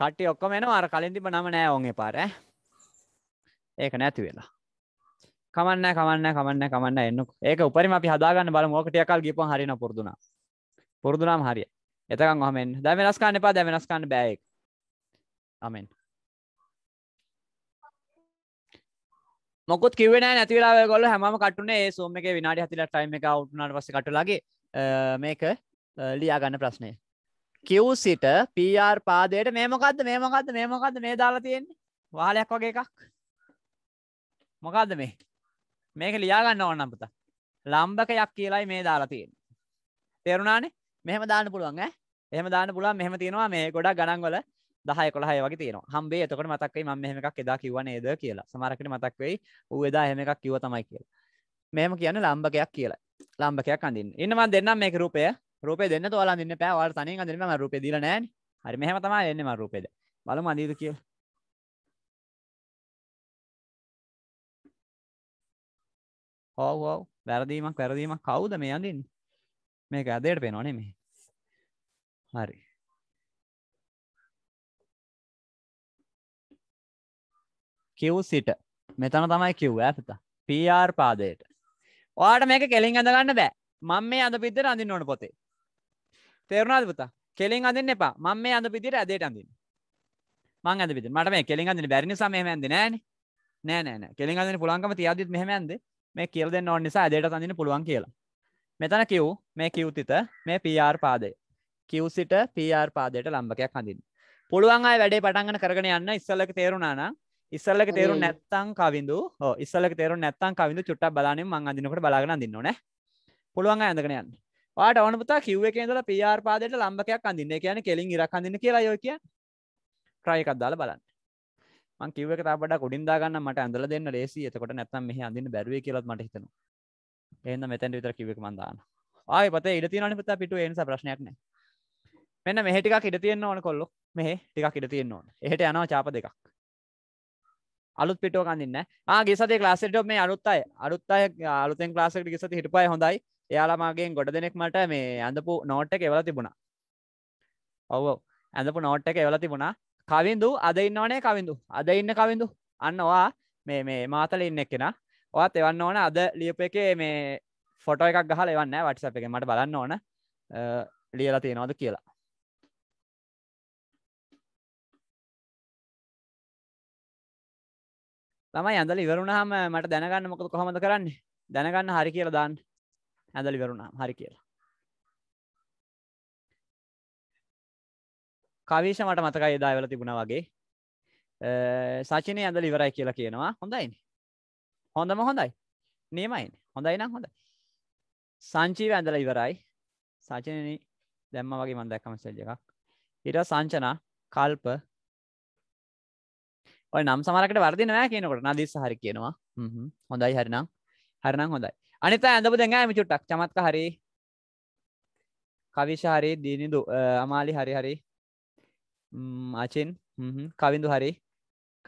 කට්ටි ඔක්කොම එනවා අර කලින් තිබ්බ නම නෑ ඕන් එපාර ඈ. ඒක නැති වෙලා. කමන්න නෑ කමන්න නෑ කමන්න නෑ කමන්න නෑ එන්නකෝ. ඒක උපරිම අපි හදාගන්න බලමු. ඕක ටිකක් කල් ගියපුවම හරියන පුරුදුනා. පුරුදුනාම හරියයි. එතකන් ඔහම එන්න. දැන් වෙනස් කරන්න එපා. දැන් වෙනස් කරන්න බෑ ඒක. ආමෙන්. මොකොත් කිවේ නෑ නැති වෙලා ගොල්ල හැම කටුනේ ඒ සෝම එක විනාඩි හතිලා ටයිම් එක අවුට්නාට පස්ස කටුලගේ මේක ලියාගන්න ප්‍රශ්නය කිව් සිට පර් පාදයට මේමොකක්ද මේමොකක්ද මේමොකක්ද මේ දාලා තියෙන්නේ වාලයක් වගේ එකක් මොකක්ද මේ මේක ලියාගන්න ඕන නම්පත ලම්බකයක් කියලයි මේ දාලා තියෙන තේරුණානේ මෙහම දාන්න පුළුවන් එහම දාන්න පුළුවන් මෙහම තියෙනවා මේ ගොඩක් ගණන්වල දහය කොළහය වගේ තියෙනවා හම්බේ එතකොට මතක්කයි මම මෙහෙම එකක් එදා කිව්ව නේද කියලා සමහරකට මතක් වෙයි ඌ එදා එහෙම එකක් කිව්ව තමයි කියලා මෙහෙම කියන්නේ ලම්බකයක් කියලා ලම්බකයක් අඳින්න ඉන්න මම දෙන්නම් මේක රූපය රූපය දෙන්න තෝලා දෙන්න පෑ වාට තනින් අඳින්න මම රූපය දීලා නෑනේ. හරි මෙහෙම තමයි එන්නේ මම රූපෙද. බලමු අඳීද කියලා. ඔව් ඔව් වැරදීමක් වැරදීමක් කවුද මේ අඳින්නේ? මේක ඇදයට පේනව නෙමෙයි. හරි. කිව් සිට මෙතන තමයි කිව්ව ඇත. PR පාදයට. ඔයාට මේක කෙලින් ඇඳගන්න බෑ. මම මේ අඳ පිටට අඳින්න ඕන පොතේ. තේරුණාද පුතා කෙලින් අඳින්න එපා මම මේ අඳ පිටියට ඇදේට අඳින්න මං අඳ පිටියට මට මේ කෙලින් අඳින්න බැරි නිසා මෙහෙම ඇඳේ නෑනේ නෑ නෑ නෑ කෙලින් අඳින්න පුළුවන්කම තියද්දිත් මෙහෙම ඇඳේ මේ කියලා දෙන්න ඕන නිසා ඇදේට අඳින්න පුළුවන් කියලා මෙතන කිව් මේ කිව්තිත මේ PR පාදය කිව් සිට PR පාදයට ලම්බකයක් අඳින්න පුළුවන් අය වැඩේ පටන්ගෙන කරගෙන යන්න ඉස්සල්ලක තේරුණා නම් ඉස්සල්ලක තේරු නැත්තං කවිදු ඉස්සල්ලක තේරු නැත්තං කවිදු චුට්ටක් බලානෙන් මං අඳිනකට බලාගෙන අඳින්න ඕනේ පුළුවන් අය ඇඳගෙන යන්න වාට ඕන පුතා කිව් එකේ ඉඳලා PR පාදයට ලම්බකයක් අඳින්න. ඒ කියන්නේ කෙලින් ඉරක් අඳින්න කියලා අයෝ කියන්නේ. try එකක් දාලා බලන්න. මං කිව් එක තාම වඩා කුඩින් දා ගන්න මට ඇඳලා දෙන්න ලේසි. එතකොට නැත්තම් මෙහි අඳින්න බැරුවේ කියලාත් මට හිතෙනවා. එහෙනම් මෙතෙන්ට විතර කිව් එක මං දානවා. ආයේ පතේ ඉඩ තියෙනවනේ පුතා පිටුවේ ඒ නිසා ප්‍රශ්නයක් නැහැ. මෙන්න මෙහෙ ටිකක් ඉඩ තියෙන්න ඕන කොල්ලෝ. මෙහෙ ටිකක් ඉඩ තියෙන්න ඕන. එහෙට යනවා චාප දෙකක්. අලුත් පිටෝ කඳින්න ආගේ සතේ ලාසට මේ අලුත් අය අලුත් අය අලුතෙන් ලාසට ගෙසති හිටපය හොඳයි එයාලාමගේ ගොඩ දෙනෙක් මට මේ ඇඳපු නෝට් එක එවල තිබුණා ඔව ඇඳපු නෝට් එක එවල තිබුණා කවින්දු අද ඉන්නවනේ කවින්දු අද ඉන්න කවින්දු අන්නවා මේ මේ මාතල ඉන්න එක්කෙන ඔත් එවන්න ඕන අද ලියප එකේ මේ ෆොට එකක් ගහල එවන්න වටිසප් එක මට බලන්න ඕන ලියලා තියෙනවද කියලා තමයි ඇඳල ඉවරුණහම මට දැනගන්න මොකද කොහොමද කරන්නේ දැනගන්න හරි කියලා දාන්න ඇඳලි වරුණා හරි කියලා කවේශ මට මතකයි එදා වෙල තිබුණ වගේ සචනය ඇඳ ඉවරයි කියලා කියනවා හොඳයින හොඳම හොඳයි නේමයින් හොඳයි නම් හොඳයි සංචීව ඇඳල ඉවරයි සචනන දැම්ම වගේ මන්ද දැක්කම සෙල්ජ එකක් ඉට සංචනා කල්ප ඔය නම් සමරකට වර්දිනවෑ කියනකොට නදී සහරි කියනවා හොඳයි හරිනම් හරිනම් හොඳයි අනිතා ඇඳපු දැඟෑම චුට්ටක් චමත්ක හරි කවිශ හරි දීනිදු අමාලි හරි හරි අචෙන් කවිදු හරි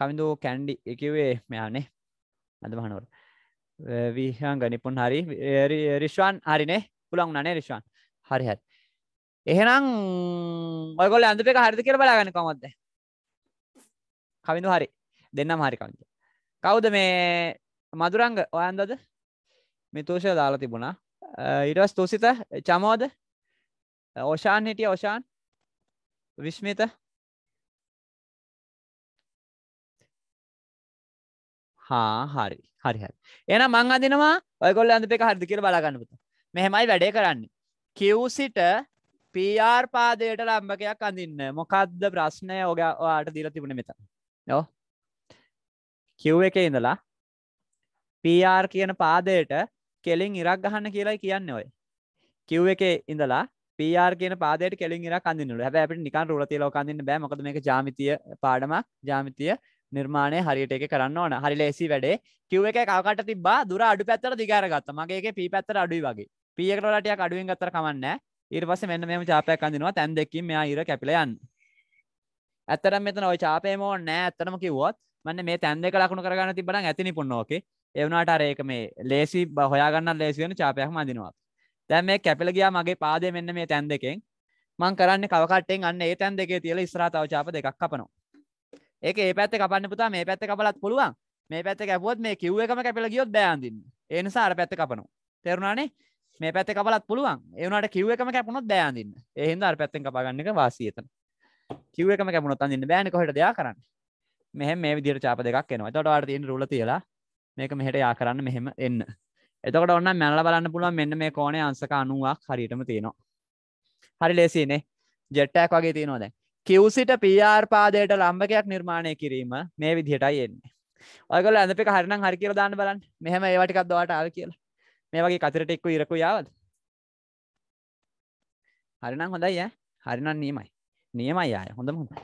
කවිදු කැන්ඩි එකවේ මෙයානේ අද මහනුවර විහන් ගනිපුන් හරි රිශ්වාන් හරිනේ පුළන් නනේ රිශ්වාන් හරි හරි එහෙනම් ඔයගොල ඇඳපක හරිදි කියර බලාගන්න කොමොත්ද කවිදු හරි දෙන්නම් හරි කවිද කවුද මේ මදුරංග ඔයන්දද මිතෝෂය දාලා තිබුණා ඉටස් තුසිත චමෝද ඕෂාන් හිටිය ඕෂාන් විශ්මිත හා හරි හරි හරි එන මං අදිනවා ඔයගොල්ල අඳ එක හරිදි කියර බලාගන්නපුත මෙහෙමයි වැඩේ කරන්නේ කිව්සිට පර් පාදයට ලම්බකයක් අඳන්න මොකක්ද ප්‍රශ්නය ඔග වාට දීල තිබුණ මෙත යෝ කිව් එක ඉඳලා පර් කියන පාදයට කෙලින් ඉරක් ගහන්න කියලායි කියන්න ඔය කිව් එක ඉඳලා පර කියන පාදයට කෙලින් ඉර කඳන්නලු හැබැට නිකන් රුලති ලෝකන්දන්න බෑමකද මේ ජාමිතිය පාඩමක් ජාමිතිය නිර්මාණය හරියට එක කරන්න ඕන හරි ලේසි වැඩේ කිව් එක කවකට තිබා දුර අඩු පැත්තර දිගාරගත්ත මගේ පී පැත්තර අඩුයි වගේ පියකට ලටයක් අඩුවෙන් ගත්තර කමන්න ඉර පස මෙන්න මෙම චාපයක් අඳනවා තැන් දෙකින් මෙයා ඉර කැපිලයන් ඇත්තට මෙතන ඔය චාපේමෝ නෑ ඇත්තනම කිවොත් මන්න මේ තැන්දෙ ලකුණු කරගන්න තිබන ඇතිනි පුන්නෝකේ එවනාට අරඒක මේ ලේසි හොයාගන්න ලේසිවන චාපයක් මදිනවා දැන් මේ කැපිල ගියා මගේ පාදය මෙන්න මේ තැන් දෙකෙන් මං කරන්න කවකටෙන් අන්න ඒ තැන් දෙකේ තියල ස්රාතාව චාප දෙකක් කපනවා ඒක ඒ පැත්ත කපන්න පුතා මේ පැත්ත කපලත් පුළුවන් මේ පැත්ත කැපුවත් මේ කිව් එකම කැපිල ගියොත් බෑන්දින්න ඒනිසා අර පැත්ත කපනවා තෙරුණානේ මේ පැත්ත කපලත් පුළුවන් ඒවනට කිව් එකම කැපුණොත් බෑන්දින්න ඒහින්ද අර පැත්තෙන් කපාගන්න එක වාසියතන කිව් එකම කැපුණොත් අඳන්න බෑන කොට දෙයක් කරන්න මෙහ මේ විදිර චාප දෙක් එනවා තොට අට තින් රුල තියලා මේක මෙහට යා කරන්න මෙහෙම එන්න එතකට ඔන්න මැල්ල බලන්න පුළුවන් මෙන්න මේ කෝනේ අංසක අනුවක් හරියටම තියෙනවා හරි ලෙසිනේ ජෙට්ටක් වගේ තියෙනවා දැන් කිව්සිට පර් පාදයට ලම්බකයක් නිර්මාණය කිරීම මේ විදිහටයි එන්නේ ඔයගල ඇඳපි හරිනම් හරි කියල දාන්න බලන්න මෙහම ඒවටිකක් දවාට ආව කියලා මේ වගේ කතරට එක්කු ඉරකු යාවද හරිනම් හොඳයි ය හරිනම් නියමයි නියමයි අය හොඳම හොඳ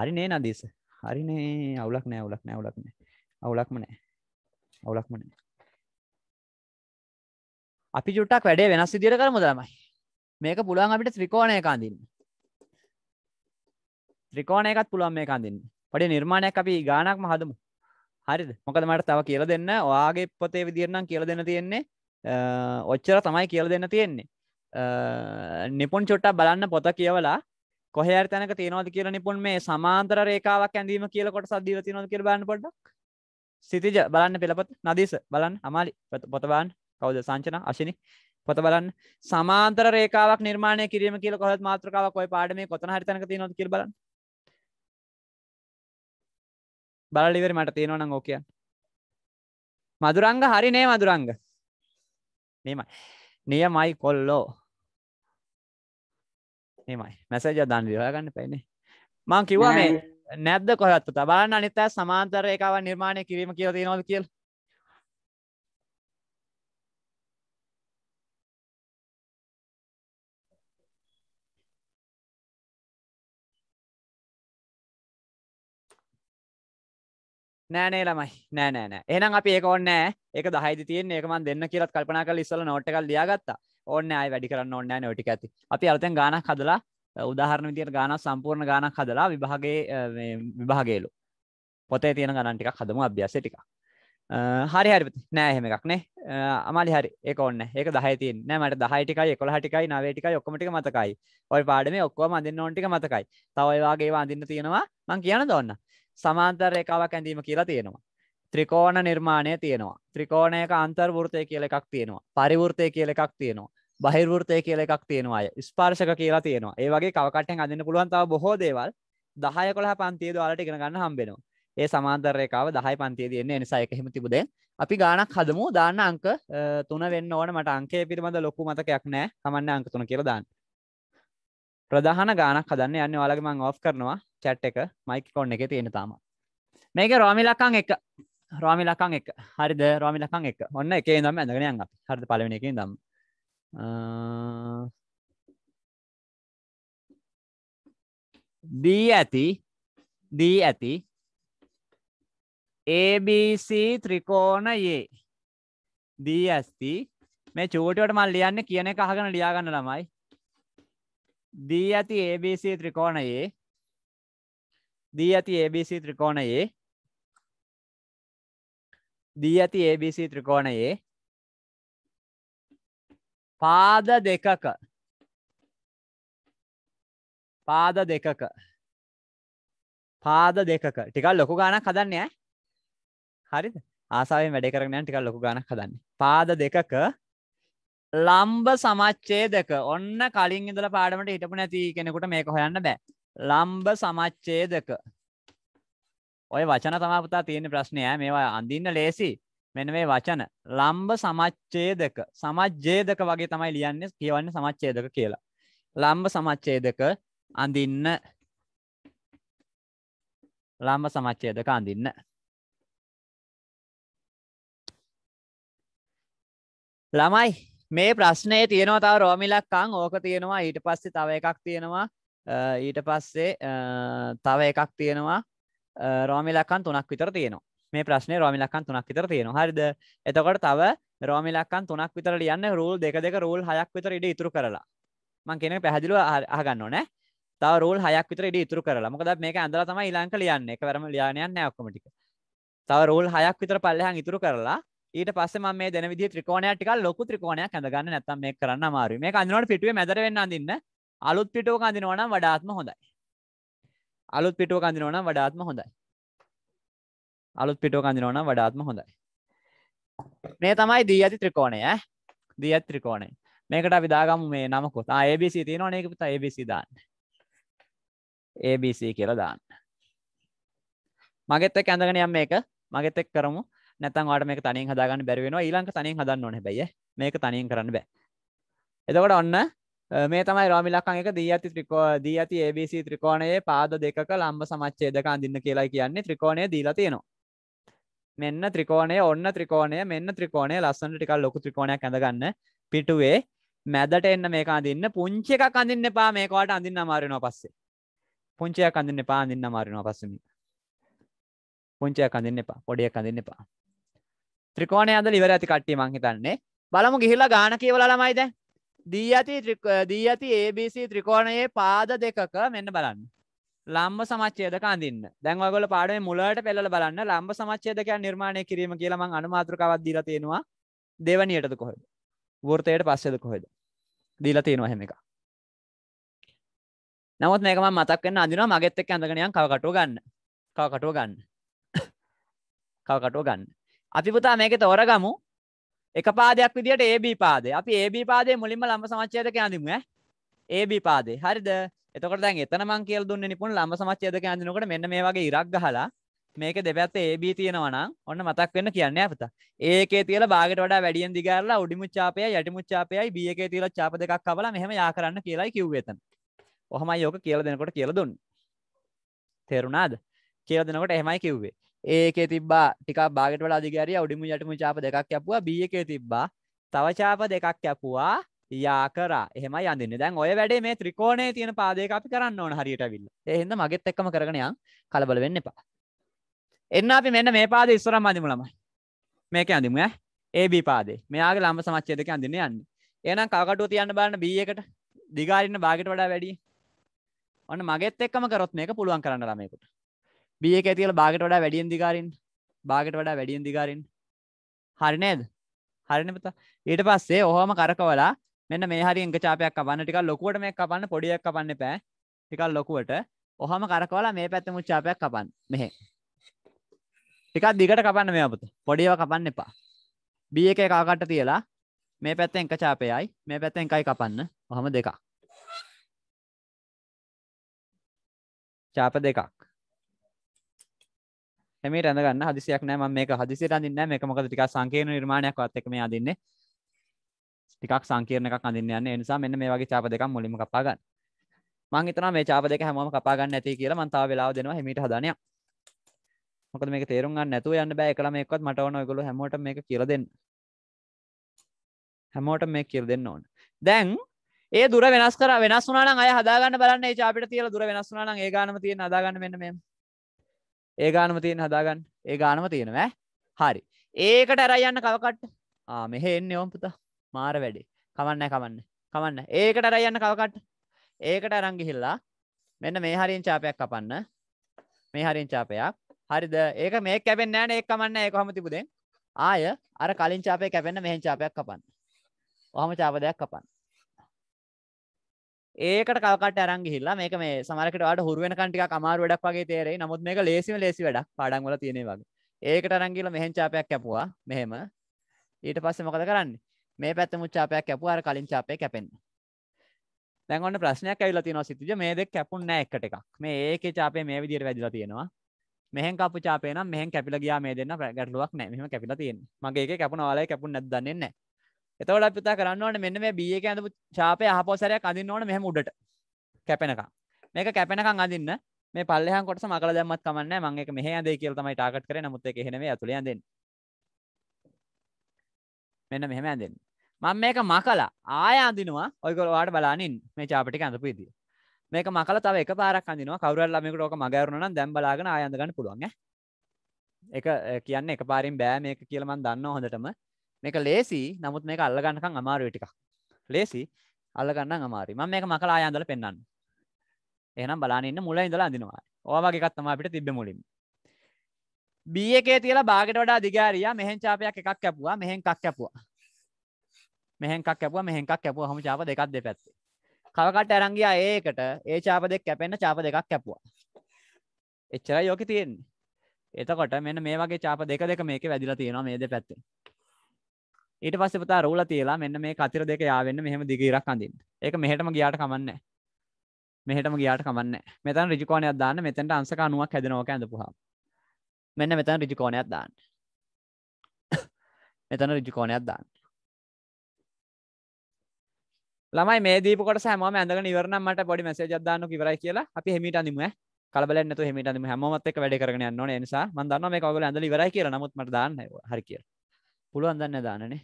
හරි නේ නදීස හරිනේ අවුලක් නෑ අවුලක් නෑ අවුලක් නෑ අවුලක්ම නෑ අවුලක්ම නෑ අපි ජුට්ටක් වැඩේ වෙනස් විදියට කරමු තමයි මේක පුළුවන් අපිට ත්‍රිකෝණය කඳින්න ත්‍රිකෝණයකත් පුළුවන් මේ කඳින්න පඩි නිර්මාණයක් අපි ගානක්ම හදමු හරිද මොකද මට තව කියල දෙන්න ඔයාගේ පොතේ විදිරනම් කියල දෙන්න තියෙන්නේ ඔච්චර තමයි කියල දෙන්න තියෙන්නේ නිපොන් චොට්ටා බලන්න පොත කියවලා කොහර තැනක තියෙනවද කියල නිපුන් මේ සමාන්තර රේකාවක් ඇඳීම කියල කොට සද්දී තිනොද කියල බන්න පොඩක් සිතිජ බලන්න පෙළපත් නදීස බලන්න අමාලි පොතබාන් කවද සංචන අශිනි පොත බලන්න සමාන්තර රේකාවක් නිර්මාණය කිරීම කියල කොහත් මාත්‍රකාවක් කොයි පාඩම කොතන හරිතනක තිනොද කිය බලන්න බලලිවර මට තියෙනවනම් ඕකය මදුරංග හරි නේ මදුරංග නියමයි කොල්ලෝ හෙමයි මැසජ දන් විහයගන්න පැයිනේ මං කිව්වා මේ නැද්ද කොහත්තු තබාන්න අනිත සමාන්තර එකව නිර්මාණය කිරීම කියව තියෙනවද කියල් නෑනේ ළමයි නෑ නෑනෑ එනම් අපි ඒක ඔන්නෑ ඒක දහයිති තියෙන් ඒකමන් දෙන්න කියලත් කල්පනා කල ඉස්සල නොට්ටකල් දියාගත්තා ඕන්න අයි වැඩි කරන්න ඔන්න නොටික ඇති අපි අරතෙන් ගානක් හදලා උදාහරණ විදියට ගාන සම්පූර්ණ ගානක් හදලා විභාගේ විභාගේලු පොතේ තියෙන ගණන්ටික හදම අභ්‍යස ටික හරි හරි නෑ හෙම එකක් නේ අමලි හරි එක ඔන්න ඒක දහයති නෑමට දහයිටිකයි එකොළ හටිකයි නවේටිකයි ඔක්කමටික මතකයි ඔයි පාඩම ඔක්කෝ අඳන්න ඕන්ටික මතකයි තවයිවාගේ අඳන්න තියෙනවා මං කියන දොන්න සමාන්තර රේකාවක් ඇඳීම කියලා තියෙනවා ත්‍රිකෝණ නිර්මාණය තියෙනවා ත්‍රිකෝණයක අන්තර්වෘතය කියල එකක් තියෙනවා පරිවෘතය කියල එකක් තියෙනවා බහිරවෘතය කියල එකක් තියෙනවාය ස්පාර්ශක කියලා තියෙනවා ඒවගේ කවකටෙන් අඳන්න පුළුවන්තාව බොහෝ දේවල් දහය කොළහ පන්තිය දවාලට ඉගෙන ගන්න හම්බෙනවා ඒ සමාන්තරයකාව දහයි පන්තිය තියන්නේ නිසා එක හෙම තිබුදේ අපි ගානක් හදමු දාන්න අංක තුන වෙන්න ඕන මට අංකේ පිරිබඳ ලොකු මතකයක් නෑ කමන්න අංක තුන කියර දාන්න ප්‍රධාන ගානක් හදන්න යන්න ඔයාලගේ මං ඔෆ් කරනවා චැට් එක මයික කොන්න එක තියෙන තාම මේක රෝමිලකං එක රෝමිලකං එක හරිද රෝමිලකං එක ඔන්න එකේ දම් ඇඳගෙන යන් අපි හරිද පලවෙන එකින් දම් දී ඇති දී ඇති ABC ත්‍රිකෝණයේ දී ඇස්ති මේ චූටුවට මල් ලියන්න කියන එක අහගෙන ලියාගන්න ළමයි දී ඇති ABC ත්‍රිකෝණයේ දී ඇති ABC ත්‍රිකෝණයේ දී ඇති ABC ත්‍රිකෝණයේ පාද දෙකක පාද දෙකක පාද දෙකක ටිකල් ලොකු ගානක් හදන්න ඈ හරිද ආසාාවෙන් වැඩ කරන ටික ලොකු ගානක් හදන්න පාද දෙකක ලම්බ සමච්චේ දෙක ඔන්න කලින් ඉඳල පාඩමට හිටපු නැති කෙනෙකුට මේක හොයන්න බෑ ලම්බ සමච්චේ දෙක ඔය වචන තමා පුතා තියෙන ප්‍රශ්නය මේවා අඳන්න ලේසි මෙන්න මේ වචන ලම්භ සමච්ඡේදක සමච්ඡේදක වගේ තමයි ලියන්නේ කියවන්නේ සමච්ඡේදක කියලා. ලම්භ සමච්ඡේදක අඳින්න ලම්භ සමච්ඡේදක අඳින්න. ළමයි මේ ප්‍රශ්නයේ තියෙනවා තව රෝමිලක්කං ඕක තියෙනවා ඊට පස්සේ තව එකක් තියෙනවා ඊට පස්සේ තව එකක් තියෙනවා රෝමිලක්කන් තුනක් විතර තියෙනවා. මේ ප්‍රශ්නය රෝමිලක්කන් තුනක් විතර තියෙන හරිද එතකොට තව රෝමිලක්කන් තුනක් විතර ලියන්න රූල් දෙක දෙක රූල් හයක් විතර ඉඩ ඉතුරු කරලා මං කියන පැහදිලුව අහගන්න ඕනෑ තව රූල් හයක් විතර ඉඩ ඉතුරු කරලා මොකද මේක ඇඳලා තමයි ඊළඟට ලියන්නේ එකවරම ලියන්න යන්නේ නැහැ ඔක්කොම ටික තව රූල් හයක් විතර පල්ලෙහාන් ඉතුරු කරලා ඊට පස්සේ මම මේ දෙන විදිහේ ත්‍රිකෝණයක් ටිකක් ලොකු ත්‍රිකෝණයක් ඇඳගන්න නැත්තම් මේක කරන්න අමාරුයි මේක අඳිනකොට පිටුවේ මැදට වෙන්න අඳින්න අලුත් පිටුවක අඳිනවා නම් වඩාත්ම හොඳයි අලුත් පිටුවක අඳිනවා නම් වඩාත්ම හොඳයි අලුත් පිටෝ කඳනවන වඩාත්ම හොඳයි මේ තමයි දී ඇති ත්‍රිකෝණය දී ඇත් ත්‍රිකෝණය මේකට විදාගම මේ නමකොත් ABC තියෙන නකපුත ABC දාන්න ABC කියලා දාන්න මගෙත්ත කැඳගෙන යම් මේක මගෙතෙක් කරමු නැතන්වාට මේ තනින් හදාගන්න බැරිවෙනවා ඊලංක තනින් හදන්න ඕන බැයි මේක තනින් කරන්න බෑ එතකොට ඔන්න මේ තමයි රමිලක්කන් එක දී ඇති ත්‍රිකෝ දී ඇති ABC ත්‍රිකෝණයේ පාද දෙකක ලම්බ සමච්චේදක අඳින්න කියලා කියන්නේ ත්‍රිකෝණය දීලා තියෙනවා මෙන්න ත්‍රිකෝණය ඔන්න ත්‍රිකෝණය මෙන්න ත්‍රිකෝණය ලස්සන ටිකල් ලොකු ත්‍රිකෝණයක් ඇඳගන්න පිටුවේ මැදට එන්න මේක අඳන්න පුංචි එකක් අඳන්න එපා මේකවට අඳන්න අමාරනවා පස්සේ පුංචයක් අඳන්න එපා අඳන්න අමාරනවා පස්සම පුංචයක් අඳන්න එපා පොඩියක් අඳන්න එපා ත්‍රිකෝණය අද ඉවර ඇති කට්ටිය මං හිතන්නේ බලමු ගිහිල්ලා ගාන කියවලා ළමයි දැන් දී ඇති දී ඇති ABC ත්‍රිකෝණයේ පාද දෙකක මෙන්න බලන්න ලම්බ සමච්චේදක අඳන්න දැන් ඔගොල පාඩේ මුලට පෙල්ල බලන්න ලම්බ සමච්චේදක නිර්මාණය කිරීම කියලම අනුමාත්‍රකවත් දීලා තියෙනවා දෙවනියටද කොහොද වෘතයට පස්සෙද කොහෙද දීලා තියෙනවා හැම එක නවත් මේකම මතක්කන්න අඳනවා මගෙත් එක් ඇඳගෙනයන් කවකටුව ගන්න කවකටුව ගන්න කවකටුව ගන්න අපි පුතා මේක තෝරගමු එක පාදයක් විදිට ඒබ පාදේ අපි ඒබ පාදේ මුලින්ම ලම්බ සමච්චේදක අඳීම ඒබ පාදේ හරිද එතකොට දැන් එතන මං කියලා දුන්නේ නිපුන් ලම්බ සමච්ඡේදක අඳිනකොට මෙන්න මේ වගේ ඉරක් ගහලා මේක දෙපැත්තේ AB තියෙනවා නම් ඔන්න මතක් වෙන්න කියන්නේ අපත. A එකේ තියලා බාගෙට වඩා වැඩියෙන් දිගාරලා උඩිමුත් ඡාපයයි යටිමුත් ඡාපයයි B එකේ තියලා ඡාප දෙකක් කවලා මෙහෙම යා කරන්න කියලායි කිව්වේ එතන. ඔහමයි ඕක කියලා දෙනකොට කියලා දුන්නේ. තේරුණාද? කියලා දෙනකොට එහෙමයි කිව්වේ. A එකේ තිබ්බා ටිකක් බාගෙට වඩා දිගාරිය උඩිමුත් යටිමුත් ඡාප දෙකක් යපුවා B එකේ තිබ්බා තව ඡාප දෙකක් යපුවා යා කරා එහෙම යන්න දැන් ඔය වැඩේ මේ ත්‍රිකෝණය තියෙන පාදයක අපි කරන්න ඕන හරියට විල්ල එහින්ද මගෙත් එක්කම කරගෙනයන් කලබල වෙන්න එපා එන්න අපි මෙන්න මේ පාද ඉස්සරම් අඳමු ළමයි මේක අඳමු ඒබ පාදේ මෙයාගේ ළම සමච්චේදක අඳන්න යන්න එනම් කකටුව තියන්න බලන්න බී එකට දිගාරන්න බාගට වඩා වැඩි ඔන්න මගෙත් එක්කම කරොත් මේක පුළුවන් කරන්න ළමයකුට බිය එක ඇතිල බාගට වඩා වැඩියෙන් දිගාරින් බාගට වඩා වැඩියෙන් දිගාරින් හරිනේද හරිනපත ඊට පස්සේ ඔහොම කරකවලා මෙන්න මේ හරි එංගචාපයක් කපන්න ටිකක් ලොකුවට මේ කපන්න පොඩියක් කපන්න එපා ටිකක් ලොකුවට ඔහම කරකවලා මේ පැත්තේ මුච්චාපයක් කපන්න මෙහෙ ටිකක් දිගට කපන්න මේ අපත පොඩියව කපන්න එපා B එකේ කාකට තියලා මේ පැත්තේ එංගචාපයයි මේ පැත්තේ එංගයි කපන්න ඔහම දෙකක් චාප දෙකක් හැමේ රැඳගන්න හදිසියක් නෑ මම මේක හදිසියට අඳින්නේ නැහැ මේක මොකද ටිකක් සංකීර්ණ නිර්මාණයක් වත් එක මේ අඳින්නේ ටිකක් සංකීර්ණ එකක් අඳින්න යන්නේ. ඒ නිසා මෙන්න මේ වගේ චාප දෙකක් මුලින්ම කපා ගන්න. මම හිතනවා මේ චාප දෙක හැමෝම කපා ගන්න නැති කියලා මම තාම වෙලාව දෙනවා හිමීට හදානියක්. මොකද මේක තේරුම් ගන්න නැතුව යන්න බෑ එකලා මේකවත් මට ඕන ඔයගොල්ලෝ හැමෝටම මේක කියලා දෙන්න. හැමෝටම මේක කියලා දෙන්න ඕන. දැන් ඒ දුර වෙනස් කර වෙනස් වුණා නම් අය හදා ගන්න බලන්න ඒ චාපිට තියලා දුර වෙනස් වුණා නම් ඒ ගානම තියෙන හදා ගන්න මෙන්න මේ. ඒ ගානම තියෙන හදා ගන්න. ඒ ගානම තියෙනවා ඈ. හරි. ඒකට ඇරයි යන්න කවකට? ආ මෙහෙ එන්නේ ඕම් පුතා. මාර වැඩි කමන්න කමන්න කමන්න ඒකට අර යන්න කවකට ඒකට අරංගිහිල්ලා මෙන්න මේ හරින් චාපයක් කපන්න මේ හරින් චාපයක් හරිද ඒක මේ කැපෙන් නෑන ඒ කමන්න ඒ කොහම තිබුදෙන් ආය අර කලින් චාපය කැපෙන්න්න මෙහෙන් චාපයක් කපන්න ඔහම චාප දෙයක් කපන්න ඒකට කවකට අරංගිහිල්ලා මේක මේ සමරකට වඩ හුරුවෙන කන්ටික අමාරු වැඩක් වගේ තේරෙයි නමුත් මේක ලේසිම ලේසි වැඩක් පාඩම් වල තියෙනේ වගේ ඒකට අරංගිහිල්ලා මෙහෙන් චාපයක් කැපුවා මෙහෙම ඊට පස්සේ මොකද කරන්නේ මේ පැත්තමුත් චාපයක් කැපු අර කලින් චාපය කැපෙන් දැන්ගන්න ප්‍රශ්නයක් ඇවිල තින සිතිජ මේ දෙක් කැපුන්න එකට එකක් මේ ඒක චාපය මේ විදිර වැදිලා තියෙනවා මෙහ කපු චාපයන මෙහ කැපිල ගියා මේ දෙන්න ගැටලුවක් නෑම කැපිල තියෙන මගේ එක කැපුන වාලය කැපු නැදන්නෙන්න එතවට අපිතා කරන්නවට මෙන්න මේ බිය ඇඳපු චාපය හපෝසරයක් අඳන්න ඕන මෙහම උඩට කැපෙනකම් මේක කැපෙනකං අඳන්න මේ පල්ලහ කොට මකල දැමත් කමන්න මගේ මෙහ ඇදේ කියල්තමයි ටාකට කර නමුත් එකහෙනව ඇතුළ ඇදෙන් මෙන්න මෙහම ඇදෙන්න්න මං මේක මකලා ආය අඳනවා ඔයකොලවාට බලානින් මේ චාපටි ඇඳපු ඉති මේක මකල තව එක පාරක් අඳනවා කවරල්ලමෙකට ඕක මගරුණන දැම්බලාගෙන ආයන්දගන්න පුළුවන් එක කියන්න එක පාරින් බෑ මේක කියලමන් දන්න හොඳටම මේක ලේසි නමුත් මේක අල්ලගන්නකං අමාරුවටික් ලේසි අල්ලගන්න අමාරි ම මේක මකලා අයන්දල පෙන්න්න එහනම් බලාන්න මුල ඉඳලා අඳනවා ඕවාගේකත්තම අපිට තිබ මුලින් බිය එකේ තියලා බාගට වඩා දිගාරිය මෙහෙන් චාපයක් එකක් කැපුවා මෙහෙන් කක් කැපුවා මෙහෙන්කක් කැපුවා මෙහෙන්කක් කැපුවා හම චාප දෙකක් දෙපැත්තේ. කවකට අරන් ගියා ඒකට ඒ චාප දෙක කැපෙන්න චාප දෙකක් කැපුවා. එච්චරයි යෝකේ තියෙන්නේ. එතකොට මෙන්න මේ වගේ චාප දෙක දෙක මේකේ වැදිලා තියෙනවා මේ දෙපැත්තේ. ඊට පස්සේ පුතා රෝලා තියලා මෙන්න මේ කතර දෙක යාවෙන්න මෙහෙම දිග ඉරක් අඳින්න. ඒක මෙහෙටම ගියාට කමන්නේ නැහැ. මෙහෙටම ගියාට කමන්නේ නැහැ. මෙතන ඍජු කෝණයක් දාන්න මෙතනට අංශක 90ක් හැදෙනවා කියලා අඳපුවාම. මෙන්න මෙතන ඍජු කෝණයක් දාන්න. මෙතන ඍජු කෝණයක් දාන්න. ළමයි මේ දීපකොට සෑම ඇඳග නිවරනමට පොඩි මසේජදදාන්න කිවරයි කියලා අපි හමිට අනිම කලබලන්නතු හමිට අනිම හැමත් එක වැඩ කරන න නිසා මන්දන්න මේ කවල ඇඳ ඉවරයි කිය නමුත් මට දාන්න හරි කිය පුළුවන් දන්න දානනේ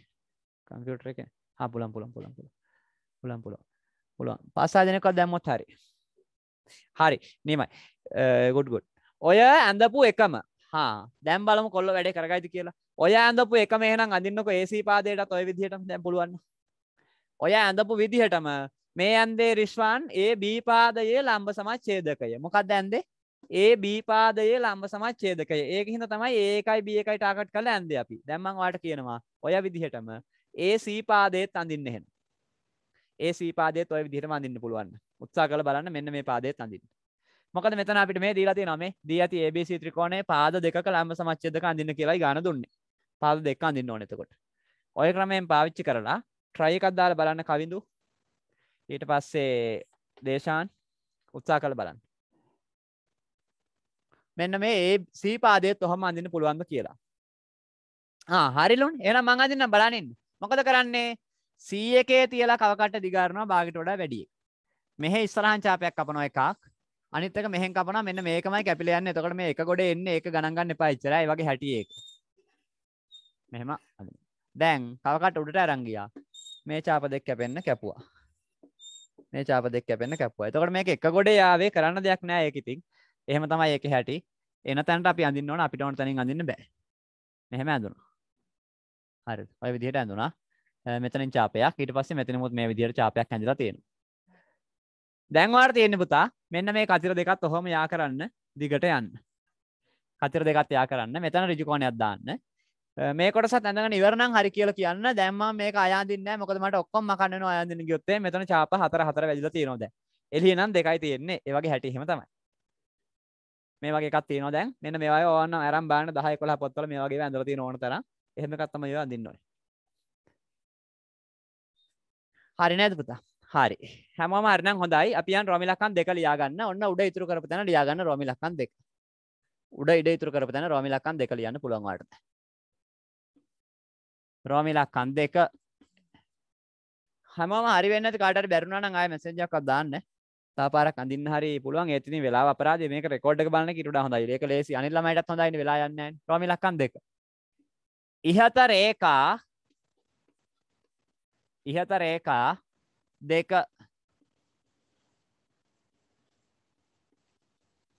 කම්පියුටර එක හා පුළන් පුළන් පුළන් පුළ පුළන් පුළො පුළුවන් පස්සාදනකක් දැම්මොත් හරි හරි නමයි ගොඩ්ගොඩ් ඔය ඇඳපු එකම හා දැම් බලම කොල්ල වැඩ කරගයිති කියලා ඔය ඇඳපු එක මේනම් අඳන්නක ඒසි පාදයට ඔය විදිහට දැම් පුළුවන්න ඔය ඇඳපු විදිහටම මේ ඇන්දේ රිශ්වාන් ඒ බීපාදයේ ලම්බ සමච්චේදකය මොකක්ද ඇන්දේ ඒ බීපාදයේ ලම්බ සමච්චේදකය ඒක හිඳ තමයි ඒකයි බිය එකයි ටාකට් කළ ඇන්ද අපි දැම්මං වාට කියනවා ඔය විදිහටම ඒ සීපාදයත් අඳින්න එහෙන ඒ සීපාදයත් ඔය විදිහටම අඳින්න පුළුවන් උත්සා කළ බලන්න මෙන්න මේ පාදයත් අඳින්න මොකද මෙතන අපිට මේ දීලා තියෙනවා මේ දී ඇති ABC ත්‍රිකෝණයේ පාද දෙකක ලම්බ සමච්ඡේදක අඳින්න කියලායි ගාන දුන්නේ පාද දෙක අඳින්න ඕනේ එතකොට ඔය ක්‍රමයෙන් පාවිච්චි කරලා ට්‍රයි එකක් දාල බලන්න කවිඳු ඊට පස්සේ දේශාන් උත්සා කළ බලන්න මෙන්න මේ ඒ සීපාදයත් ඔහම අඳන්න පුළුවන්ද කියලා හරිලුන් එන මං අදින්න බලනින් මොකද කරන්නේ සී එකේ තියලා කවකට දිගරනවා බාගිට වඩා වැඩිය මෙහෙ ඉස්සරහංචාපයක් අපනො එකක් අනිත්තක මෙහෙන් කපන මෙන්න මේකමයි කැපිලයන්න එතකට මේ එක ගොඩ එන්න එක ගණගන්න පාච්චරයි වගේ හැටියෙක් මෙහෙම දැන් කවකට උඩට අරංගියා මේ චාප දෙක් කැපෙන්න කැපුවා මේ චාප දෙක් කැපෙන්න කැපුවා එතකොට මේක එක ගොඩ යාවේ කරන්න දෙයක් නෑ ඒක ඉතින් එහෙම තමයි ඒක හැටි එන තැනට අපි අඳින්න ඕන අපිට ඕන තැනින් අඳින්න බෑ මෙහෙම ඇඳුණා හරි ඔය විදිහට ඇඳුණා මෙතනින් චාපයක් ඊට පස්සේ මෙතනමුත් මේ විදිහට චාපයක් ඇඳලා තියෙනවා දැන් ඔයාලට තියෙන්නේ පුතා මෙන්න මේ කතිර දෙකත් ඔහොම යා කරන්න දිගට යන්න කතිර දෙකත් යා කරන්න මෙතන ඍජු කෝණයක් දාන්න Eh, මේ කොට සැඳගෙන ඉවරනම් හරි කියල කියන්න දැම්ම මේ අයාදින්න මොකදමට ඔක්කොම කන්න අයදින ගොත්තේ මෙතන චාප හතර හතර වැදිල තියනොද එලියනම් දෙකයි තියෙන්නේ ඒවගේ හැටිහෙම තමයි මේ වගේ කත්තින දැන් මෙන්න මේවා ඕන්න අරම් බාන දහ කොල පොත්වල මේ වගේ ඇඳලති නොන තර එහෙම කත්තම ඒවා දින්නවා හරි නැද පුතා හරි හැම මාරනම් හොඳයි අපියන් රොමිලකන් දෙක ලියාගන්න ඔන්න උඩ ඉතුරු කරපතන ලියාගන්න රොමිලකන් දෙක උඩ ඉඩ ඉතුර කරපතන රොමිලකන් දෙක ලියන්න පුළුවන්වාට රෝමිලා කන්ද එක හම හරි වෙන්න කාට බැරුණන ආය මසෙන්ජක් දාන්න පාර කඳින් හරි පුළුවන් ඒතින වෙලා පරාද මේක රෙකෝඩ් බලන්න කිට හොඳ ඒක ලෙසි අනිල්ලමටත් හොඳයි වෙලා යන්න රොමිලක්කන් දෙක ඉහත රේකා ඉහත රේකා දෙක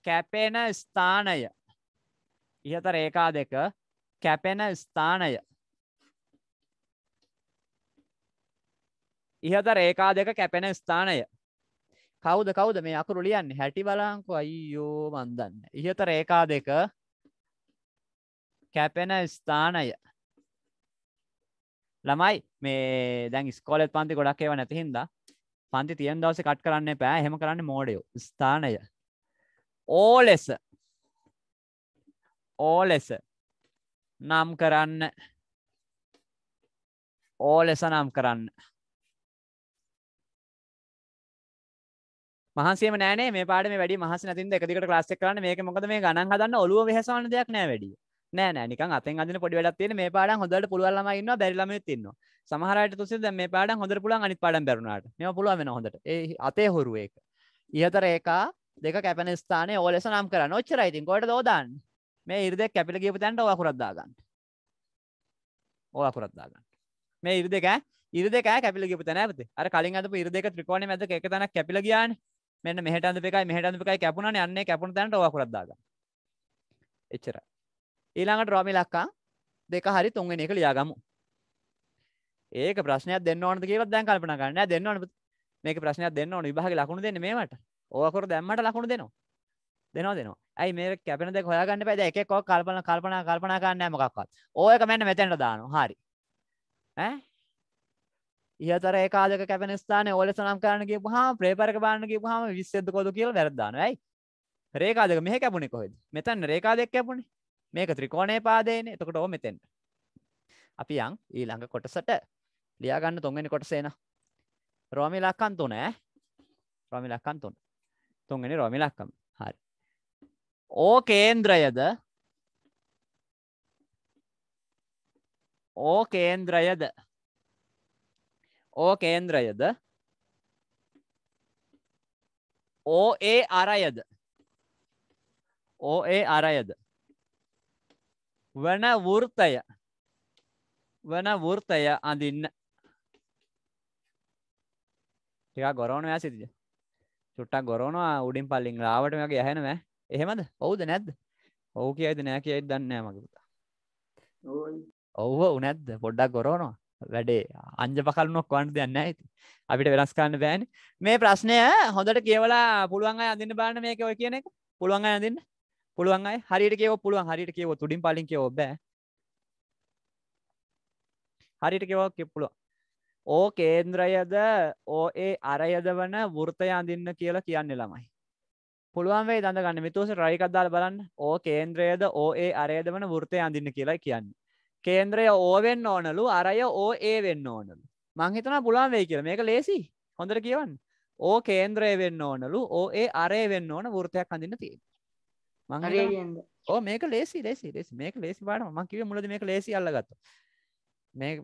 කැපෙන ස්ථානය ඉහත රේකා දෙක කැපෙන ස්ථානය ඉහත රේකා දෙක කැපෙන ස්ථානය කවුද කවුද මේ අකුරු ලියන්න හැටි බලාංකු අයියෝ මන්දන්න ඉහත රේකා දෙක කැපෙන ස්ථානය ළමයි මේ දැන් ස්කෝලෙත් පන්ති ගොඩක් ඒව නැති හින්දා පන්ති තියෙන් දවස කට් කරන්න පෑ හෙම කරන්න මෝඩයෝ ස්ථානය ඕ ලෙස ඕ ලෙස නම් කරන්න ඕ ලෙස නම් කරන්න මහන්සේම නෑනේ මේ පාඩ වැඩි මහස නතින් එකදිකට ලාස්සෙ කරන්න මේක මොකද මේ ගණන් හදන්න ඔලුව වෙහසවන දෙයක් නෑ වැඩිය නෑ නෑනික අතෙන් අදන පොඩි වැඩත් තියෙන මේ පාඩ හොඳට පුළුවල්ලම ඉන්න බැරිලම තින්න සමහරට තුසි දැ මේ පාඩ හොඳ පුළන් අනි පාඩම් බැරුණට මේ පුළුව වෙන හොඳට ඒ අතේ හොරුවේක ඉහතර ඒකා දෙක කැපන ස්ථාන ඕලෙස නම් කරන්න ඔච්චර ඉතින් කොට දෝදන් මේ ඉරිද කැපිල ගීපු තැන්ට ඕකුරද්දාගන්න ඕකුරද්දාගන්න මේ ඉරිදක ඉරිදක කැපිල ගපු තැනඇති අර කලින් අතු ඉරිදක ත්‍රිකෝණ මැද එක තැන කැපිල ගියාන්නේ මෙන්න මෙහෙට අඳපු එකයි මෙහෙට අඳපු එකයි කැපුණානේ අන්නේ කැපුණ තැනට ඔය අකුරක් දාගන්න. එච්චරයි. ඊළඟට රොමි ලක්කා දෙක හරි තුන්වෙනි එක ලියාගමු. ඒක ප්‍රශ්නයක් දෙන්න ඕනද කියලා දැන් කල්පනා කරන්න. නෑ දෙන්න ඕන. මේක ප්‍රශ්නයක් දෙන්න ඕන විභාගේ ලකුණු දෙන්නේ මේවට. ඔය අකුර දැම්මට ලකුණු දෙනවා. දෙනවා දෙනවා. ඇයි මේ කැපෙන දෙක හොයාගන්න එපා. දැන් එක එක කල්පනා කල්පනා කල්පනා කරන්න නෑ මොකක්වත්. ඕක මෙන්න මෙතෙන්ට දානවා. හරි. ඈ ඉහතර ඒකාදක කැපෙන ස්ථානය ඕල සනම් කරන කියපු හා ප්‍රේපරක බාන්න කියපු හම විස්සද කොදු කියල වැරදදානයි රේකාදක මෙහ කැපුණෙ කොහෙද මෙතන්න රේකාදෙක් කැපුණේ මේක ත්‍රිකෝණය පාදයන එතකොට ඕ මෙතෙන්ට අපි යං ඊළඟ කොටසට ලියාගන්න තුන්ගනි කොටසේන රෝමි ලක්කන් තුනෑ රොමි ලක්කන් තුන් තුන්ගනි රොමි ලක්කම් හරි ඕ කේන්ද්‍රයද ඕ කේන්ද්‍රයද ඕ කේන්ද්‍රයද ඕ ඒ අරයද ඕ ඒ අරයද වන වෘතය වන වෘතය අඳින්න ටිකක් ගොරවනවා සිතිද චුට්ටක් ගොරවනවා උඩින් පල්ලින් ලාවට මගේ ඇහෙනවා එහෙමද ඔව්ද නැද්ද ඔව් කියයිද නෑ කියයිද දන්නේ නෑ මගේ පුතා ඔව් ඔව් නැද්ද පොඩ්ඩක් ගොරවනවා වැඩේ අංජප කලුණක් වන්ට දෙන්න ඇති අපිට වෙනස් කරන්න බෑන් මේ ප්‍රශ්නය හොඳට කියවලා පුළුවන් අය අඳන්න බාන මේක ඔය කියන එක පුළුවන් අය අඳන්න පුළුවන් අයි හරියට කියව පුළුවන් හරියට කියව තුඩින් පලින් කියව බෑ හරියට කියවක් කිප්පුලුව ඕ කේන්ද්‍රයද ඕ ඒ අරයද වන වෘතය අඳන්න කියලා කියන්න ළමයි පුළුවන් වේ දඳගන්න මිතුස රයිකක්දාල බලන්න ඕ කේන්ද්‍රයද ඕ ඒ අරයද වන වෘතය අඳන්න කියලා කියන්නේ කේන්ද්‍රය ඕවෙන් ඕනලු අරය ඕ ඒ වෙන්න ඕනලු මංහිතන පුලාන් වෙයි කියල මේක ලේසි හොඳට කියවන්න ඕ කේන්ද්‍රය වෙන්න ඕනලු ඕ ඒ අරය වෙන්න ඕන වෘතයක් අඳන්න තිය ඕ මේක ලේසි ලෙසි ලෙස් මේක ලේසි පාට ම කිව මුලද මේක ලේසි අල්ලගත්ත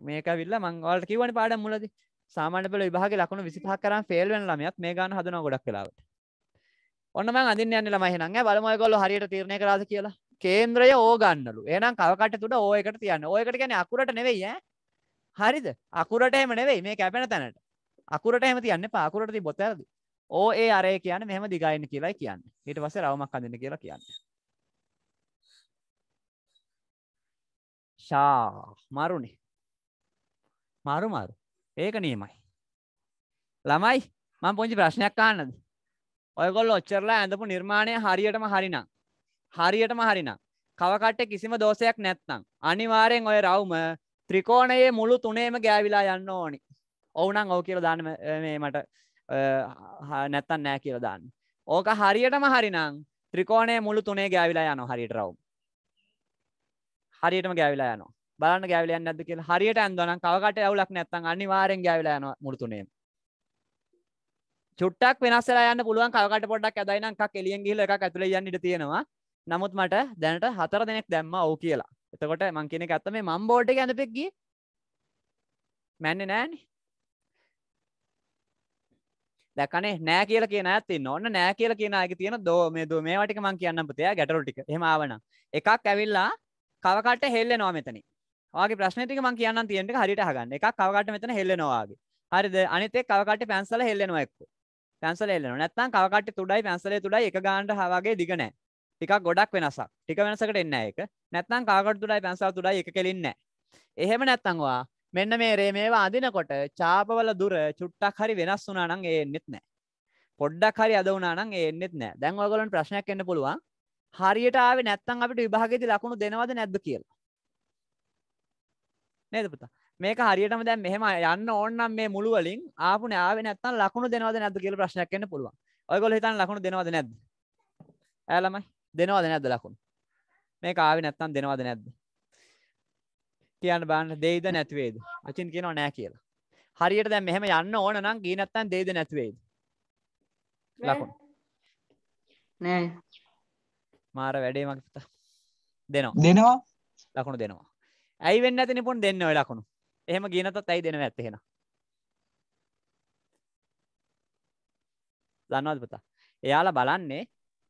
මේක විල්ල මංවලට කිවන පාඩ මුලද සාමාන්‍ය පල විභාග ලකුණු විසිහ කරම් ෆෙල්වෙන් ළමයක් මේ ගන්න හදන ගොඩක් කලාවට ඔන්නම අඳන්න යන්න ළමහිනගේ බලමයගොල්ල හරියට තීරණය කරාද කියලා කේන්ද්‍රය ඕගන්නලු ඒනම් කවකට තුට ඕයකට තියන්න ඕයකට ගැන අකුරට නෙවෙයි හරිද අකුරට එම නෙවෙයි මේ කැපෙන තැනට අකුරට එම තියන්න පාකුරට බොත්තරද ඕ ඒ අරය කියන මෙහම දිගයින්න කියලා කියන්න හිට පස රවමක් අඳන්න කියලා කියන්න ශා මරුණේ මරු මරු ඒක නියමයි ළමයි මං පොංචි ප්‍රශ්නයක් කාන්නද ඔයගොල් ඔච්චරලා ඇඳපු නිර්මාණය හරියටම හරිනම් හරියටම හරිනම් කවකට්ට කිසිම දෝසයක් නැත්නම් අනිවාරයෙන් ඔය රවුම ත්‍රිකෝණයේ මුළු තුනේම ගෑවිලා යන්න ඕනි ඔවුනම් ඔව කියල දාන්න මේ මට නැත්තන් නෑ කියල දාන්න ඕක හරියටම හරිනම් ත්‍රිකෝණය මුළු තුනේ ගෑවිලා යන හරිට රවුම් හරියටම ගෑවිලා යන බලන්න ගෑවිල නැද කිය හරියට ඇන්දනම් කවකට ඇවුලක් නැත්තන් අනිවාරෙන් ගෑවිලා යන මුළුතුනේ චුට්ටක් වෙනස්සලා යන්න පුළුවන් කවකට පොඩක් ඇදයිනම් එකක් එලියෙන් ගිහිල්ලා එකක් ඇතුලේ යන්න ඉඩ තියෙනවා නමුත් මට දැනට හතර දෙනෙක් දැම්ම ඔවු කියලා එතකොට මං කෙනෙ ඇත්ත මේ මම් බෝඩ් එක ඇඳපෙක්ගි මැන්නේ නෑන දැකනේ නෑ කියල කියන ඇති ඔන්න නෑ කියල කියන අයක තියෙන දෝ මේ ද මේ වටික මං කියන්න පුතය ගැටලුටික හෙමවන එකක් ඇවිල්ලා කවකට හෙල්ල නවා මෙතනි ගේ ප්‍රශ්නතික මං කියන්න තියෙන්ට හරිට හගන්න එක කවකට මෙතන හෙල්ලනවාගේ හරිද අනිතේ කවකට පැන්සල හෙල්ලෙනවා එක්කු පැන්සල එල්ලන නැත්තම් කවකට තුඩයි පැන්සලේ තුඩයි එක ගාන්ට හවාගේ දිගනෑ ටිකක් ගොඩක් වෙනසක් ටික වෙනසකට එන්න එක නැත්නම් කාකට තුඩයි පැන්සල් තුඩයි එක කෙලින්නේ එහෙම නැත්තංවා මෙන්න මේ රේ මේවා අඳිනකොට චාපවල දුර චුට්ටක් හරි වෙනස් වුණා නම් ඒ එන්නෙත් නැහැ පොඩ්ඩක් හරි අද වුණා නම් ඒ එන්නෙත් නැහැ දැන් ඔයගොල්ලන්ට ප්‍රශ්නයක් එන්න පුළුවන් හරියට ආවේ නැත්තම් අපිට විභාගයේදී ලකුණු දෙනවද නැද්ද කියලා නේද පුතා මේක හරියටම දැන් මෙහෙම යන්න ඕන නම් මේ මුළු වලින් ආපු නෑ ආවේ නැත්නම් ලකුණු දෙනවද නැද්ද කියලා ප්‍රශ්නයක් එන්න පුළුවන්. ඔයගොල්ලෝ හිතන්නේ ලකුණු දෙනවද නැද්ද? ඈ ළමයි දෙනවාද නැද්ද ලකුණු මේ කාව නැත්තන් දෙනවාද නැද්ද කියන්න බන්න දෙයිද නැත්වේද අචින් කියනවා නෑ කියලා හරියට දැ මෙහම යන්න ඕන නම් ගී නැත්තන් දෙයිද නැත්වේද ලකුණු නෑ මාර වැඩේමක් දෙනවා දෙනවා ලකුණු දෙනවා ඇයි වෙන්න ඇති නිපුන් දෙන්න ඔය ලකුණු එහෙම ගීනතත් ඇයි දෙනව ඇත්තහෙන දන්නවද පතා එයාලා බලන්නේ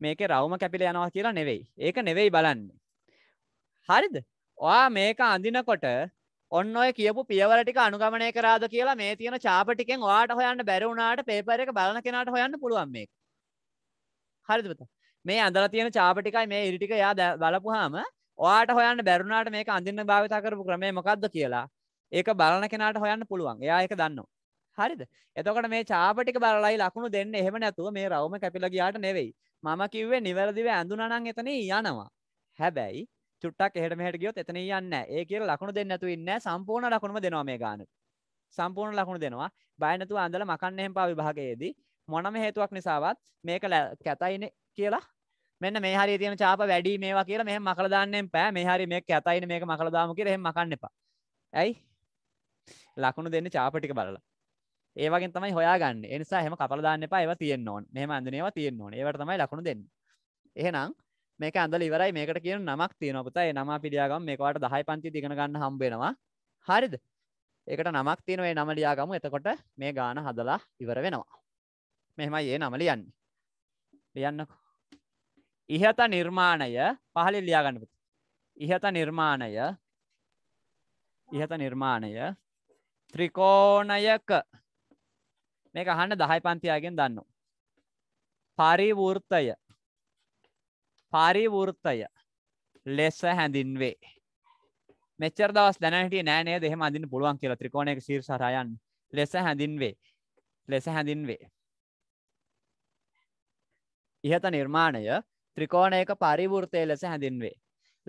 මේක රවම කැපිල යනවා කියලා නෙවෙයි ඒක නෙවෙයි බලන්නේ හරිද ඔයා මේක අඳිනකොට ඔන්න ඔය කියපු පියවරටික අනුගමනය කරාද කියලා මේ තියෙන චාපටිකෙන් වාට හොයන්න බැරවුණට පේපර එක බලන කෙනට හොයන්න පුළුවන් මේ හරිදත මේ අදර තියෙන චාපටිකයි මේ ඉරිටික යා බලපුහාම වාට හොයන්න බැරුණට මේක අඳන්න භාවිතා කරපු ක්‍රමේ මොකක්ද කියලා ඒක බලන කෙනට හොයන්න පුළුවන් එයා එක දන්න හරිද එතකට මේ චාපටික බලයි ලකුණු දෙන්න එහෙම නැතුව මේ රවම කැපිල ගියාට නෙවෙයි මම කිව්වේ නිවැරදිව ඇඳුනනං එතන යනවා. හැබැයි චුට්ටක් එහෙට මෙහෙට ගියොත් එතන යන්න. ඒ කියලා ලකුණු දෙන්න නැතුව ඉන්නේ සම්පූර්ණ ලකුණුම දෙනවා මේ ගානට. සම්පූර්ණ ලකුණු දෙනවා. බය නැතුව ඇඳලා මකන්න එහෙම පා විභාගයේදී මොනම හේතුවක් නිසාවත් මේක කැතයිනේ කියලා මෙන්න මේ හරි තියෙන චාප වැඩි මේවා කියලා මෙහෙම මකලා දාන්නෙන් පෑ. මේ හරි මේක කැතයිනේ මේක මකලා දාමු කියලා එහෙම මකන්න එපා. ඇයි? ලකුණු දෙන්නේ චාප ටික බලලා. ඒවගේ තමයි හොයාගන්න එනිසා හෙම කපල දාන්න එපා ඒව තියෙන් ඕන් මෙහම අඳනේවා තියෙන් ඕන ඒවට තමයි ලකුණු දෙන්න එහෙනම් මේක ඇඳල ඉවරයි මේකට කියන නමක් තියනොපතයි නම පිඩියාගම් මේකවට දහයි පන්ති තිගෙන ගන්න හම්බෙනවා හරිද ඒකට නමක් තියනවේ නම ලියාගම එතකොට මේ ගාන හදලා ඉවර වෙනවා මෙහෙමයි ඒ නම ලියන්න ලියන්නක ඉහත නිර්මාණය පහලි ලියාගන්න ඉහත නිර්මාණය ඉහත නිර්මාණය ත්‍රිකෝණයක මේක අහන්න 10 පන්තියාගෙන් දන්නවා. පරිවෘතය පරිවෘතය ලෙස හැඳින්වේ. මෙච්චර දවස් දැන හිටියේ නෑ නේද එහෙම අඳින්න පුළුවන් කියලා ත්‍රිකෝණයක ශීර්ෂ හරහා යන්න. ලෙස හැඳින්වේ. ලෙස හැඳින්වේ. ඉහත නිර්මාණය ත්‍රිකෝණයක පරිවෘතය ලෙස හැඳින්වේ.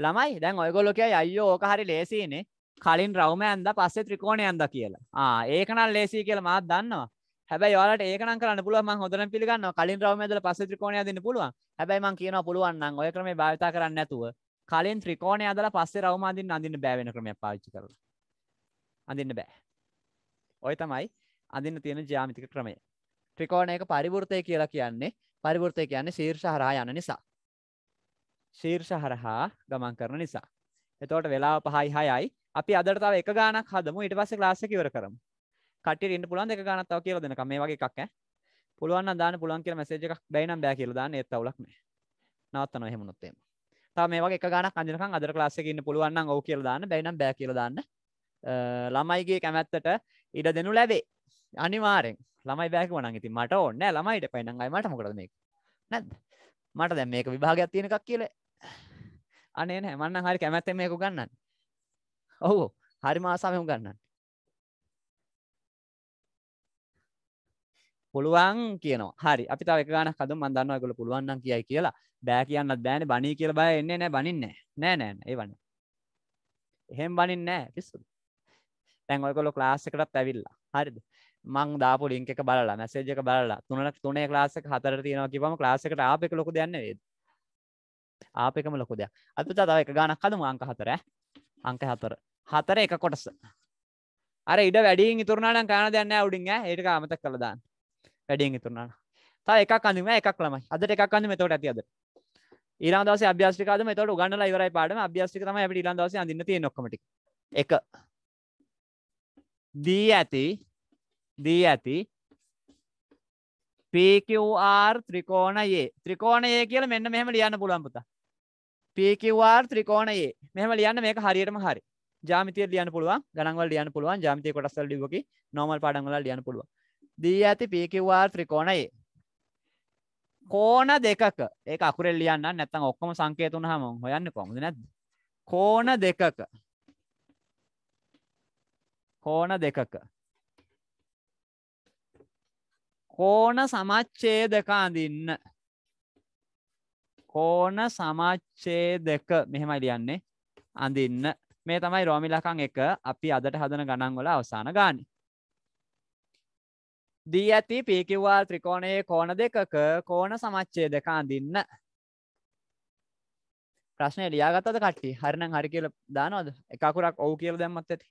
ළමයි දැන් ඔයගොල්ලෝ කියයි අයියෝ ඕක හරි ලේසියිනේ. කලින් රවුම ඇඳ පස්සේ ත්‍රිකෝණය ඇඳ කියලා. ආ ඒක නම් ලේසියි කියලා මාත් දන්නවා. හැබැයි ඔයාලට ඒකනම් කරන්න පුළුවන් මම හොඳට පිළිගන්නවා කලින් රවුම ඇදලා පස්සේ ත්‍රිකෝණය අදින්න පුළුවන්. හැබැයි මම කියනවා පුළුවන් නම් ඔය ක්‍රමේ භාවිතා කරන්නේ නැතුව කලින් ත්‍රිකෝණය අදලා පස්සේ රවුම අදින්න අදින්න බෑ වෙන ක්‍රමයක් පාවිච්චි කරලා. අඳින්න බෑ. ඔය තමයි අඳින්න තියෙන ජ්‍යාමිතික ක්‍රමය. ත්‍රිකෝණයක පරිවෘතය කියලා කියන්නේ පරිවෘතය කියන්නේ ශීර්ෂ හරහා යන නිසා. ශීර්ෂ හරහා ගමන් කරන නිසා. එතකොට වෙලාව 5යි 6යි අපි අදට තව එක ගානක් හදමු ඊට පස්සේ ක්ලාස් එක ඉවර කරමු. කටියට ඉන්න පුළුවන් දෙක ගානක් තව කියලා දෙනකම් මේ වගේ එකක් ඈ පුළුවන් නම් දාන්න පුළුවන් කියලා මැසේජ් එකක් බැයි නම් බෑ කියලා දාන්න ඒත් අවුලක් නෑ නවත්තනවා එහෙම වුණොත් එහෙම තව මේ වගේ එක ගානක් අඳිනකම් අදර ක්ලාස් එකේ ඉන්න පුළුවන් නම් ඔව් කියලා දාන්න බැයි නම් බෑ කියලා දාන්න ළමයිගේ කැමැත්තට ඉඩ දෙනු ලැබේ අනිවාරෙන් ළමයි බෑකවන ඉති මට ඕන්න ළමයිට පයිනං අයිමට මොකද මේක නැද මට දැම් මේක විභාගයක් තියෙන එකක් කියල අනේ නෑමන්න හරි කැමැත්තේ මේකු ගන්නන්න ඔහු හරි මාසාමයම ගන්නන්න පුළුවන් කියන හරි අපි තව ගන කද මදන්න ගල පුළුවන් කියයි කියලා බෑ කියන්නත් බෑන බනී කියල බය එන්නේ නෑ බනින්න නෑ නෑ ඒවන්න එහෙම බනින්න නෑ පිස්සු තැන්ගොල්කොල ලාස්සකටත් ඇවිල්ලා හරිද මං දාපු ලින්ක බලලා මැසේජක බලලා තුනට තුනේ ලාසක හතර තියෙනවා කිවම ලාසකට ආපෙක ලොක දෙන්න වේද ආපෙකම ලොකුද අතු තව එක ගානක් කදම අංක හතර අංක හතර හතර එක කොටස අර ඉඩ වැඩින් ඉතුරනාට කාන දෙන්න උඩින් ඒට අමතක් කළදාන්න වැඩියෙන් ඉතුරුනාන තව එකක් අඳුම එකක් ළමයි අදට එකක් අඳුම එතකොට ඇති අද ඊළඟ දවසේ අභ්‍යාසනිකාද මෙතකොට උගන්නලා ඉවරයි පාඩම අභ්‍යාසනික තමයි අපිට ඊළඟ දවසේ අඳින්න තියෙන්නේ ඔක්කොම ටික එක දී ඇති දී ඇති PQR ත්‍රිකෝණයේ ත්‍රිකෝණයේ කියලා මෙන්න මෙහෙම ලියන්න පුළුවන් පුතා PQR ත්‍රිකෝණයේ මෙහෙම ලියන්න මේක හරියටම හරි ජාමිතිය ලියන්න පුළුවන් ගණන්වල ලියන්න පුළුවන් ජාමිතිය කොටස් වල ලිව්වකි normal පාඩම් වල ලියන්න පුළුවන් දී ඇති පීකිවර් ත්‍රිකෝණයේ කෝන දෙකක ඒ අකුරෙල් ලියන්න නැත්තම් ඔක්කොම සංකේතුන හම හොයන්න කොමද නැද කෝන දෙකක කෝන දෙකක කෝන සමච්චේ දෙක අඳන්න කෝන සමච්චේ දෙක මෙහෙමයි ලියන්නේ අඳන්න මේ තමයි රෝමිලකං එක අපි අදට හදන ගණන්වල අවසාන ගානි දී ඇති පීකිව්වාල් ත්‍රිකෝණයේ කෝණ දෙකක කෝණ සමච්චය දෙක අඳින්න. ප්‍රශ්නය ලියාගත්තද කට්ටි හරිනම් හරි කියල දානවද එකකුරක් ඔවු කියල දැම්මත් ඇති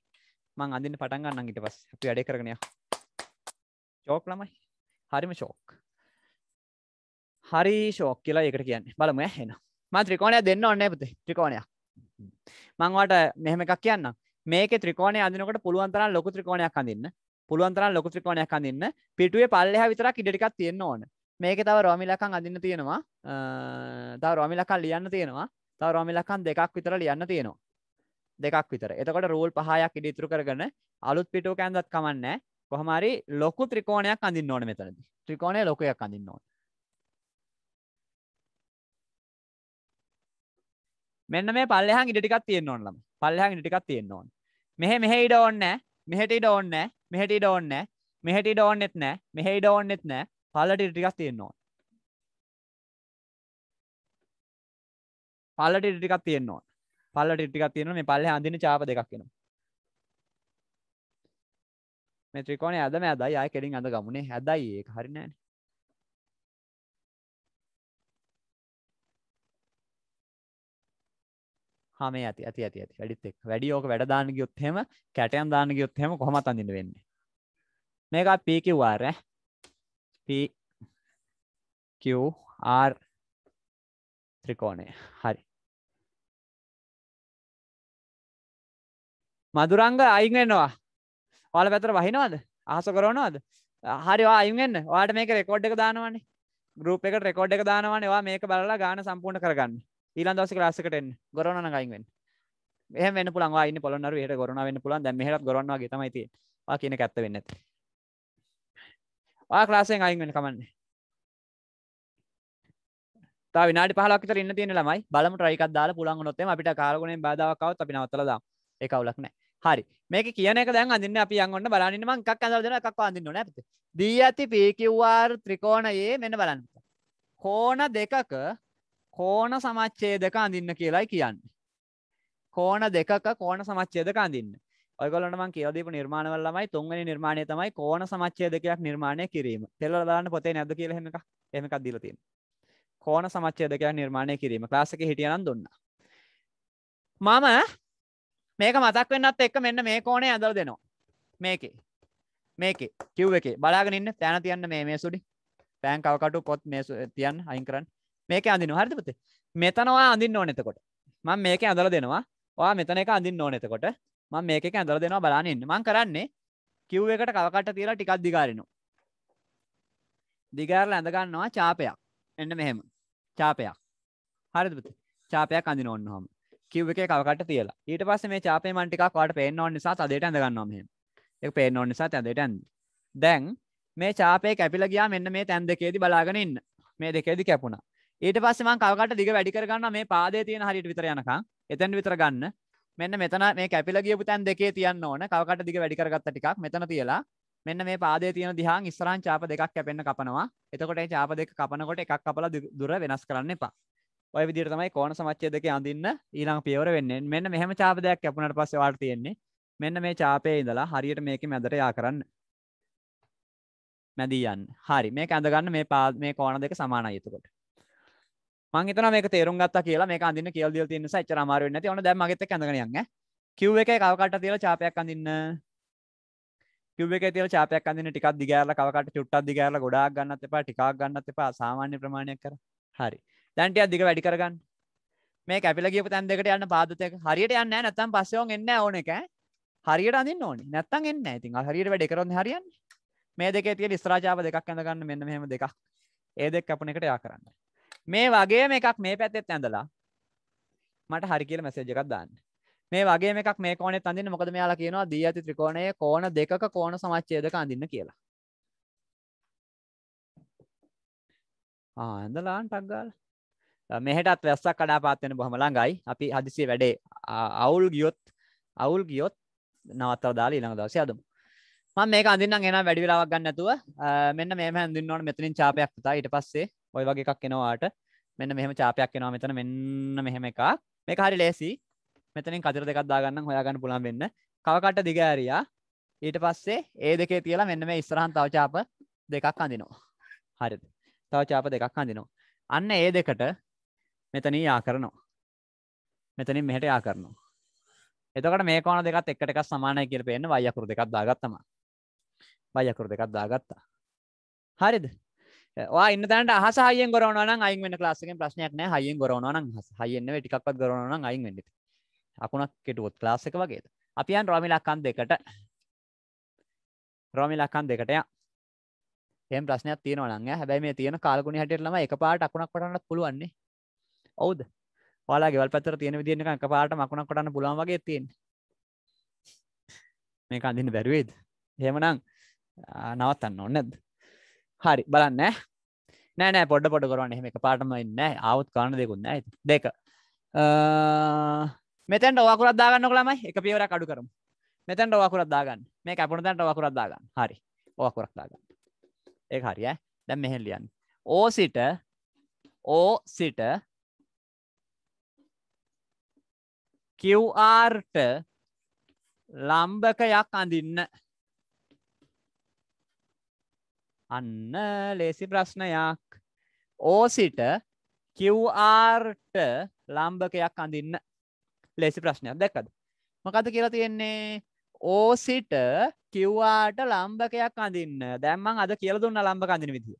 මං අඳින්න පටන් ගන්න ඊට පස්සේ අපි වැඩේ කරගෙන යමු. චෝක් ළමයි. හරිම චෝක්. හරි ශෝක් කියලා ඒකට කියන්නේ බලමු එහෙනම් මම ත්‍රිකෝණයක් දෙන්න ඕනේ පුතේ ත්‍රිකෝණයක් මම ඔයාලට මෙහෙම එකක් කියන්නම් මේකේ ත්‍රිකෝණය අඳිනකොට පුළුවන් තරම් ලොකු ත්‍රිකෝණයක් අඳින්න පුළුවන්තරන් ලොකු ත්‍රිකෝණයක් අඳන්න පිටුවේ පල්ලෙහා විතරක් ඉඩටිකක් තියෙන්න ඕන මේක තව රෝමිලකං අඳන්න තියෙනවා තව රෝමිලකල් ලියන්න තියෙනවා තව රෝමිලකන් දෙකක් විතර ලියන්න තියෙනවා දෙකක් විතර එතකොට රූල් පහයක් ඉඩිතුරු කරගන අලුත් පිටුව කෑන්දත් කමන්න කොහමරි ලොකු ත්‍රිකෝණයක් අඳින්න ඕන මෙතරද ත්‍රිකෝණය ලොකයක් අඳින්න ඕන මෙන්න මේ පල්ලෙහන් ඉඩටිකක් තියෙන්න්න ඕනලම පල්ලෙහන් ඉටිකක් තියෙන්න්න ඕන මෙහ මෙහෙ ඉඩ ඕන්නෑ මෙහෙට ඉඩ ඕන්න මෙහෙට ඉඩ ඕන්න මෙහෙට ඉඩ ඕන්නෙත් නෑ මෙහෙ ඉඩ ඕන්නෙත් නෑ පල්ලට ඉඩ ටිකක් තියෙනවා පල්ලට ඉඩ ටිකක් තියෙනවා පල්ලට ඉඩ ටිකක් තියෙනවා මේ පල්ලේ අඳින චාප දෙකක් එනවා මේ ත්‍රිකෝණය ඇද මෑදයි ආයෙ කෙලින් අඳ ගමුනේ හැදයි ඒක හරි නෑනේ හම ඇති ඇති ඇති ඇති වැඩිත් එක් වැඩි ෝක වැඩදාන ගයුත්හෙම කැටයම් දාන ගයුත්හෙම කොමත් අඳින්න වෙන්න මේක පීකිවාර පීර් ත්‍රිකෝණය හරි මදුරංග අයිගෙනවා ඔල පැතර වහිනවද ආස කරනවද හරිවා අයිගෙන් වාට මේක රෙකෝඩ් එක දානවන්නේ ගරුප් එකට රෙකෝඩ් එක දානවන්නේ වා මේක බලලා ගාන සම්පූර්ණ කරගන්න ඊලන් දවස ලාසකට ගොරන ගයින් මෙහම පුළන් වාන්න පොළොන්නර හට ගොරන වන්න පුළන් දැම හට ගොරනගේ තමයිති කියන කැත්ත වෙන්න වා ලාසෙන් අයින් වෙන කමන්නේ විනාඩි පහලක්තර ඉන්න තියෙන ළමයි බලම ට්‍රයිකක් දාලා පුළුවන් නොත් අපිට කාරගුණෙන් බාධාවක්කවත් අපි නවත්තලද එකවුලක් නෑ හරි මේක කියන එක දැන් අඳන්න අපි අන්ගොන්න බලන්නම එකක් අඳරදන එකක් අඳන්න නැත දී ඇති පීකිව්වාර් ත්‍රිකෝණයේ මෙන්න බලන්න කෝන දෙකක කෝණ සමච්ඡේදක අඳින්න කියලායි කියන්නේ. කෝණ දෙකක කෝණ සමච්ඡේදක අඳින්න. ඔයගොල්ලන්ට මම කියලා දීපු නිර්මාණවල ළමයි තුන්වෙනි නිර්මාණය තමයි කෝණ සමච්ඡේදකයක් නිර්මාණය කිරීම. තෙල්වල බලන්න පොතේ නැද්ද කියලා එහෙම එකක්. එහෙම එකක් දීලා තියෙනවා. කෝණ සමච්ඡේදකයක් නිර්මාණය කිරීම. ක්ලාස් එකේ හිටියා නම් දුන්නා. මම මේක මතක් වෙන්නත් එක්ක මෙන්න මේ කෝණේ ඇඳලා දෙනවා. මේකේ. මේකේ කිව් එකේ බලාගෙන ඉන්න තැන තියන්න මේ මේසුඩි. පෑන් කවකටු පොත් මේසු තියන්න අයින් කරන්න. මේක අඳින හරිත පුතේ මෙතනවා අඳින්න ඕනෙතකොට මං මේක ඇඳල දෙනවා වා මෙතන එක අඳින්න ඕනෙතකොට මං මේක ඇඳල දෙනවා බලානන්න මං කරන්නේ කිව් එකට කවකට තියලා ටිකක් දිගාරෙනු දිගාරල ඇඳගන්නවා චාපයක් එන්න මෙහෙම චාපයක් හරිපුත චාපයක් අඳින ඔන්නහම කිව් එක කවකට තියලා ඊට පස්ස මේ චාපේ මන්ටිකක් වාට පේන්න ඕන්න නිසා අදයට ඇඳගන්නවා මෙහෙම එක පේන්න ඕන්න නිසා ඇඳට ඇඳ දැන් මේ චාපය කැපිල ගියා මෙන්න මේ තැන් දෙකේදී බලාගෙන ඉන්න මේ දෙකේදි කැපුණා ඊට පස්සේ මං කවකට දිග වැඩි කරගන්න මේ පාදේ තියෙන හරියට විතර යනකම් එතෙන් විතර ගන්න මෙන්න මෙතන මේ කැපිලා ගියපු තැන් දෙකේ තියන්න ඕන කවකට දිග වැඩි කරගත්ත ටිකක් මෙතන තියලා මෙන්න මේ පාදේ තියෙන දිහාන් ඉස්සරහන් චාප දෙකක් කැපෙන්න කපනවා. එතකොට ඒ චාප දෙක කපනකොට එකක් කපලා දුර වෙනස් කරන්න එපා. ඔය විදිහට තමයි කෝණ සමච්ඡේද දෙකේ අඳින්න ඊළඟ පියවර වෙන්නේ. මෙන්න මෙහෙම චාප දෙකක් කැපුණාට පස්සේ ඔයාලට තියෙන්නේ මෙන්න මේ චාපේ ඉඳලා හරියට මේකේ මැදට යා කරන්න. මැදි යන්න. හරි. මේක ඇඳ ගන්න මේ මේ කෝණ දෙක සමානයි එතකොට. මංගේතන මේ තේරුම් ගත්ත කියලා මේ අඳන්න කියල් දල් තින්න සච්චර මාරුවන්න ඕන දැමගත කඳගනයන්න කිව් එක කවකට තියල චාපයක් අඳන්න කිව් එක තිල චාපයක් අඳන්න ටිකක් දිගෑල කවකට චුට්ටක් දිගෑල ගොඩා ගන්නත එපා ටිකක් ගන්නත එපා සාමාන්‍ය ප්‍රමාණයක් කර හරි දැන්ට අධික වැඩි කරගන්න මේ කැපිල ගිය තැන් දෙකට යන්න පාදතක හරියට යන්න නැතම් පසයෝන් එන්න ඕන එක හරියට අඳන්න ඕනි නැත්තන් එන්න ඉතින් හරියට වැඩිකරොත් හරියන්න මේ දෙක තිය ස්රාජාව දෙකක් ඇඳගන්න මෙන්න මෙහෙම දෙකක් ඒ දෙක් අපන එකට යා කරන්න මේ වගේ එකක් මේ පැත්තෙත් ඇඳලා මට හරි කියල මැසේජ එකක් දාන්න මේ වගේ එකක් මේ කෝනෙ අඳන්න මොකද මෙයාලා කියනවා දී ඇති ත්‍රිකෝණය කෝන දෙක කෝන සමච්චේදක අඳන්න කියලා ඇඳලාන් ටක්ගල් මෙහටත් වැස්සක් කඩාපාත්වෙන බොහම ළඟයි අපි හදිසිේ වැඩේ අවුල් ගියොත් අවුල් ගියොත් නවත්තර දාලා ඊළඟ දවසේ අදමු මම මේක අඳින්නම් එන වැඩි වෙලාවක් ගන්න නැතුව මෙන්න මේ හැඳින්වන්න මෙතනින් චාපයක් පුතා ඊට පස්සේ ඔය වගේ එකක් එනවාට මෙන්න මෙහම චාපයක් එනවා මෙතන මෙන්න මෙහෙම එකක් මේ හරි ලේසි මෙතනින් කතර දෙකක් දාගන්න හොයාගන්න පුළන් වෙන්න කවකට දිගෑරයා ඊට පස්සේ ඒ දෙකේ තියලා මෙන්න මේ ඉස්රහන් තවචාප දෙකක් අඳිනවා හරිද තවචාප දෙකක් අඳිනවා අන්න ඒ දෙකට මෙතනී යා කරනවා මෙතනින් මෙහට යා කරනවා එතකට මේ කෝන දෙකත් එකට එකක් සමානය කියල පෙන්න්න වයකුරු දෙකක් දාගත්තම වයකුරු දෙකක් දාගත්තා හරිද ඉන්න තැනට අහස හයෙන් ගොරවනවන අයින් වෙන ලාසිකෙන් ප්‍රශ්නයක් නෑ හයෙන් ගොරවනවන හයෙන්න ටිකක්වත් ගොරවනවන අයින් වෙන්නට අකුණක් කෙටුවොත් ලාසක වගේද අපි යන් රොමි ලක්කන් දෙකට රොමි ලක්කන් දෙකටය එම් ප්‍රශ්නයක් තියෙනවනන්න හැබැයි මේ තියෙන කාලගුණ හැටලම එක පාට අකුණක් කොටන්නත් පුළුවන්නේ ඔවුද ලා ගෙවල් පතර තියෙන විදින එක පාට මකුණක් කොටන්න පුලුවන් වගේ තියෙන් මේ අඳන්න බැරුවේද හෙමනං නවත්තන්න ඔන්නද හරි බලන්න නෑනෑ පොඩ පොඩ කරන්න එහෙම එක පාටම ඉන්න අවුත් කාණ දෙකුන්න ඇති දෙක මෙතැන්ට ඔවකුරත් දාගන්න කළමයි එක පියවර කඩු කරම් මෙතැන්ට ඔවකුරත් දාගන්න මේ අපපුනතැන්ට ඔවකුරත් දාගන්න හරි ඕකුරක් දාගන්න ඒ හරිය දැම් මෙහෙල්ලියන් ඕ සිට ඕ සිට කිව්ආර්ට ලම්භකයක් අඳින්න අන්න ලේසි ප්‍රශ්නයක් ඕසිට කිව්ආර්ට ලාම්භකයක් අඳන්න ලේසි ප්‍රශ්නයක් දැකද මකද කියලා තියෙන්නේ ඕසිට කිව්වාට ලම්භකයක් අඳන්න දැම්මන් අද කියල දුන්න ලම්බ අඳන විදි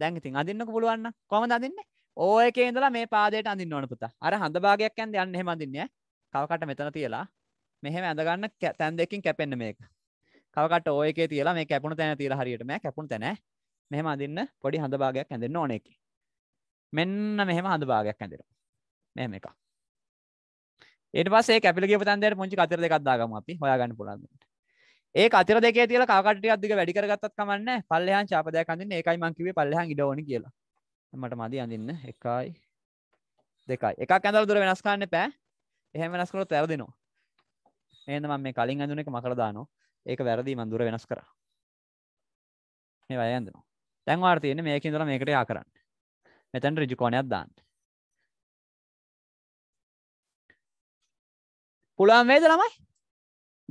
දැන්ඉතින් අඳන්න පුළුවන්න කොම අඳන්න ඕ එක ඉඳලා මේ පාදයට අඳින්න ඕන පුතා අර හඳභාගයක් ඇන් යන්න හෙමඳන්න කවකට මෙතන තියලා මෙහෙම ඇඳගන්න තැන් දෙකින් කැපෙන්න්න මේක කවකට ඕය එකේ තියලා මේ කැපුණු තැන තියලා හරියටම කැපුණු තැන මෙහෙම අඳින්න පොඩි හඳ භාගයක් ඇඳෙන්න ඕන එකේ. මෙන්න මෙහෙම හඳ භාගයක් ඇඳෙනවා. මෙහෙම එකක්. ඊට පස්සේ ඒ කැපිලා ගියපු තැන දෙයට පුංචි කතර දෙකක් දාගමු අපි හොයාගන්න පුළුවන් දෙන්න. ඒ කතර දෙකේ තියලා කවකට ටිකක් දිග වැඩි කරගත්තත් කමන්නේ පල්ලෙහාන් චාප දෙයක් අඳින්න ඒකයි මං කිව්වේ පල්ලෙහාන් ඉඩ ඕනි කියලා. මට මදි අඳින්න 1යි 2යි. එකක් ඇඳලා දුර වෙනස් කරන්න එපා. එහෙම වෙනස් කරොත් වැරදිනවා. එහෙනම් මම මේ කලින් අඳුන එක මකලා දානවා. ඒක වැරදි මන්දුර වෙනස් කරා මේ වයන්දනවා තැන්වාර තියෙන මේකින් දල මේකට යා කරන්න මෙතැන් රිජුකෝණයක් දාන්න පුළුවන් වේද ළමයි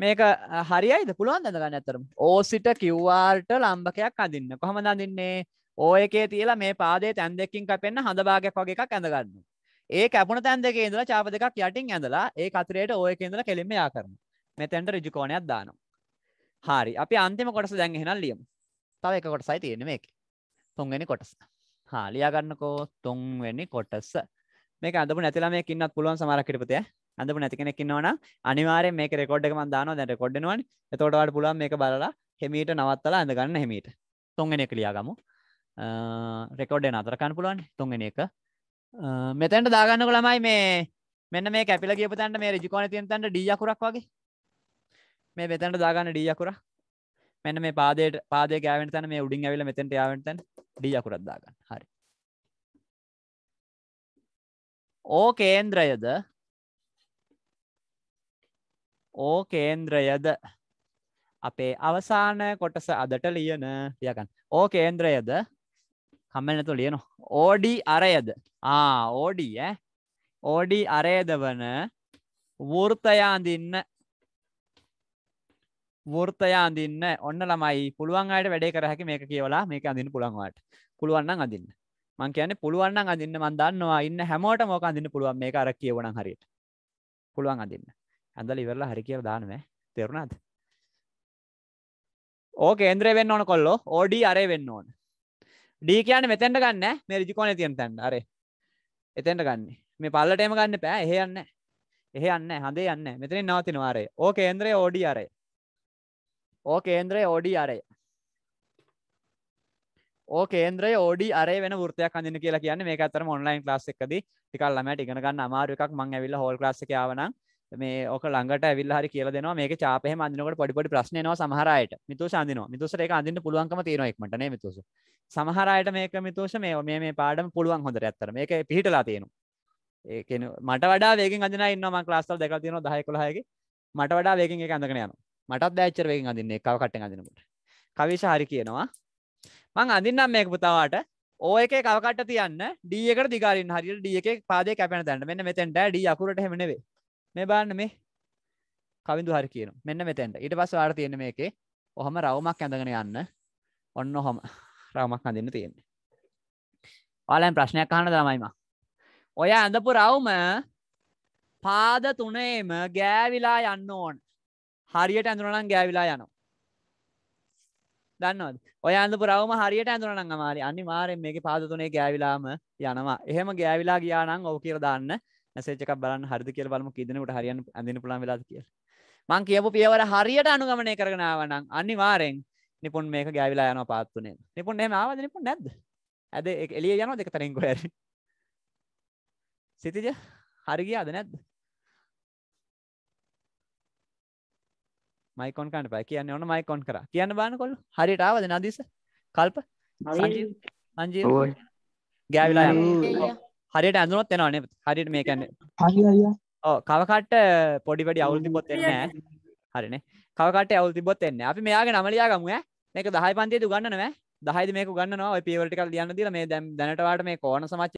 මේක හරියිද පුළුවන් දැනගන්න ඇතරම් ඕසිට කිව්වාර්ට ලම්බකයක් අඳන්න කොහම දඳන්නේ ඕ එකේ තියලා මේ පාදේ තැන් දෙකින් කැපෙන්න්න හඳභාගයක් වගේ එකක් ඇඳගන්න ඒ කැපුණ තැන් දෙක ඉඳලා චාප දෙකක් යටින් ඇඳලා ඒ අතරයට ඕය එකඉඳලා කෙලින්ම යා කරන මෙතැන්ට රිජිකෝණයක් දානවා හාරි අපි අන්තිම කොටස දැන් එහෙනම් ලියමු තව එක කොටසයි තියෙන මේක තුන්වෙනි කොටස හා ලියාගන්නකෝ තුන්වෙනි කොටස මේක අඳපු නැතිලා මේක ඉන්නත් පුළුවන් සමහරක් හිටපතේ අඳපු නැති කෙනෙක් ඉන්නවනම් අනිවාර්යෙන් මේක රෙකෝඩ් එක මම දානවා දැන් රෙකෝඩ් වෙනවනේ එතකොට ඔයාලට පුළුවන් මේක බලලා හිමීට නවත්තලා අඳ ගන්න හිමීට තුන්වෙනි එක ලියාගමු රෙකෝඩ් එක නතර කරන්න පුළුවන් තුන්වෙනි එක මෙතෙන්ට දාගන්නකො ළමයි මේ මෙන්න මේ කැපිලා කියපු තැනට මේ රිජිකෝනේ තියෙන තැනට D අකුරක් වගේ මේ මෙතැනට දාගන්න ඩී අකුර මෙන්න මේ පාදයට පාදය ගෑවෙන් තැන මේ උඩින් ඇවිල මෙතැට යාවටතැන් ඩී අකුරත් දාගන්න හරි ඕ කේන්ද්‍රයද ඕ කේන්ද්‍රයද අපේ අවසාන කොටස අදට ලියන ලියකන් ඕ කේන්ද්‍රයද කම්මනතු ලියන ඕඩි අරයද ආ ඕඩි ඕඩි අරේද වන වෘර්තයාඳන්න වෘර්තයා අඳන්න ඔන්න ළමයි පුළුවන් අයට වැඩේ කරහැකි මේක කියවලා මේක අඳන්න පුළුවන්වාට පුළුවන්න අඳන්න මං කියන පුළුවන් අඳන්න මන්දන්නවා ඉන්න හැමෝට මෝක අඳන්න පුළුවන් මේ අර කියවන හරියට පුළුවන් අඳන්න ඇඳල ඉවරලා හරි කියල දානම තෙරුණාද ඕක ඒන්ද්‍රය වෙන්න ඕන කොල්ලෝ ඕඩි අරේ වෙන්න ඕන ඩී කියන මෙතැන්ට ගන්න මේ රිජිකෝන තියන තැන් අර එතැන්ට ගන්න මේ පල්ලටේම ගන්න පෑ එහෙ යන්න එහෙ යන්න හඳේ යන්න මෙතන නවතිනවාරේ ඕක ඒන්ද්‍රය ඕඩි අරේ ඕ කේන්ද්‍රයේ ඕඩී අරය ඕ කේන්ද්‍රයේ ඕඩි අරේ වෙන ෘතයක් අඳන්න කියලා කියන්න මේ අතර ඔන්ලයින් ලාස් එකද ටිකල්ලමට ඉගෙනගන්න අමාරුවක් මං ඇවිල්ල හෝල් ලාස්කාවන මේ ඕක ළඟට ඇවිල් හරි කියල දෙනවා මේක චාපය මන්දිනකට පොඩිපොඩි ප්‍රශ්නයනවා සමහරයට මිතු සන්දින මිතුස එක අඳන්න පුළුවන්කම තියෙනක්මට මිතුස සමහරයට මේක මිතුෂ මේ මේ මේ පාඩම පුළුවන් හොඳ ඇත්තර මේක පිහිටලා තියෙනු ඒකන මට වඩා වේගෙන් අඳන ඉන්නම ලාස්සල් දෙක තියෙන දහයකොළහයගේ මට වඩා වේගෙන් එක අඳගෙන යනවා මටත් දෑච්චර වේගෙන් අඳන්නේ කව කට්ටෙන් අඳනකොට කවිෂ හරි කියනවා මං අඳින්නම් මේක පුතාවට ඕ එකේ කවකට තියන්න ඩී එකට දිගාරින් හරියට ඩිය එකේ පාදේ කැපෙන දැන්න මෙන්න මෙතෙන්ට ඩී අකුරට හැම නෙවේ මේ බලන්න මේ කවිදු හරි කියන මෙන්න මෙතෙන්ට ඊට පස්සේ ඔයාලට තියෙන මේකේ ඔහම රවුමක් ඇඳගෙන යන්න ඔන්න ඔහම රවුමක් අඳින්න තියෙන්නේ ඔයාලෙන් ප්‍රශ්නයක් අහන්න තමයි මම ඔය ඇඳපු රවුම පාද තුනේම ගෑවිලා යන්න ඕන හරියට ඇඳුරනම් ගෑවිලා යනවා දන්නවද ඔය ඇඳ පුරවම හරියට ඇඳුරනම් අමාරි අනි මාරෙන් මේක පාදතුනේ ගෑවිලාම යනවා එහෙම ගෑවිලා ගියානම් ඕ කියර දාන්න නැසේචක බලන්න හරිදි කියල බලම කිදනට හරියන් ඇඳන පුළන් වෙලාද කියල මං කියපු පියවර හරියට අනුගමනය කරගෙනාවනම් අනි මාරෙන් නිපුන් මේක ගෑවිලා යන පාත්තුනේ නිපුන් එම ආවද නිපුන් නැද්ද ඇද එලිය යන දෙක තරින් ගොර සිතිජ හරිගියාද නැද්ද මයිකොන් කන්න පයි කියන්න ඕන මයිකොන් කර කියන්න බාන කොල්ල හරිට ආවද නදිස කල්ප සංජී ගෑවිලා හරියට ඇඳුනොත් එෙනවාන හරිට මේ කැන්න ඕ කවකට පොඩිපඩි අවුල්ති බොත් එන්න හරින කවට අවුති බොත් එන්න අපි මේයාගේ නමලයා ගමුව මේක දහයි පන්තිේ තු ගන්නනෑ දහයි මේක ගන්න ඔ පිවලටිකල් ියන්න දිර මේ දැම් දැනටවාට මේ කෝන සමච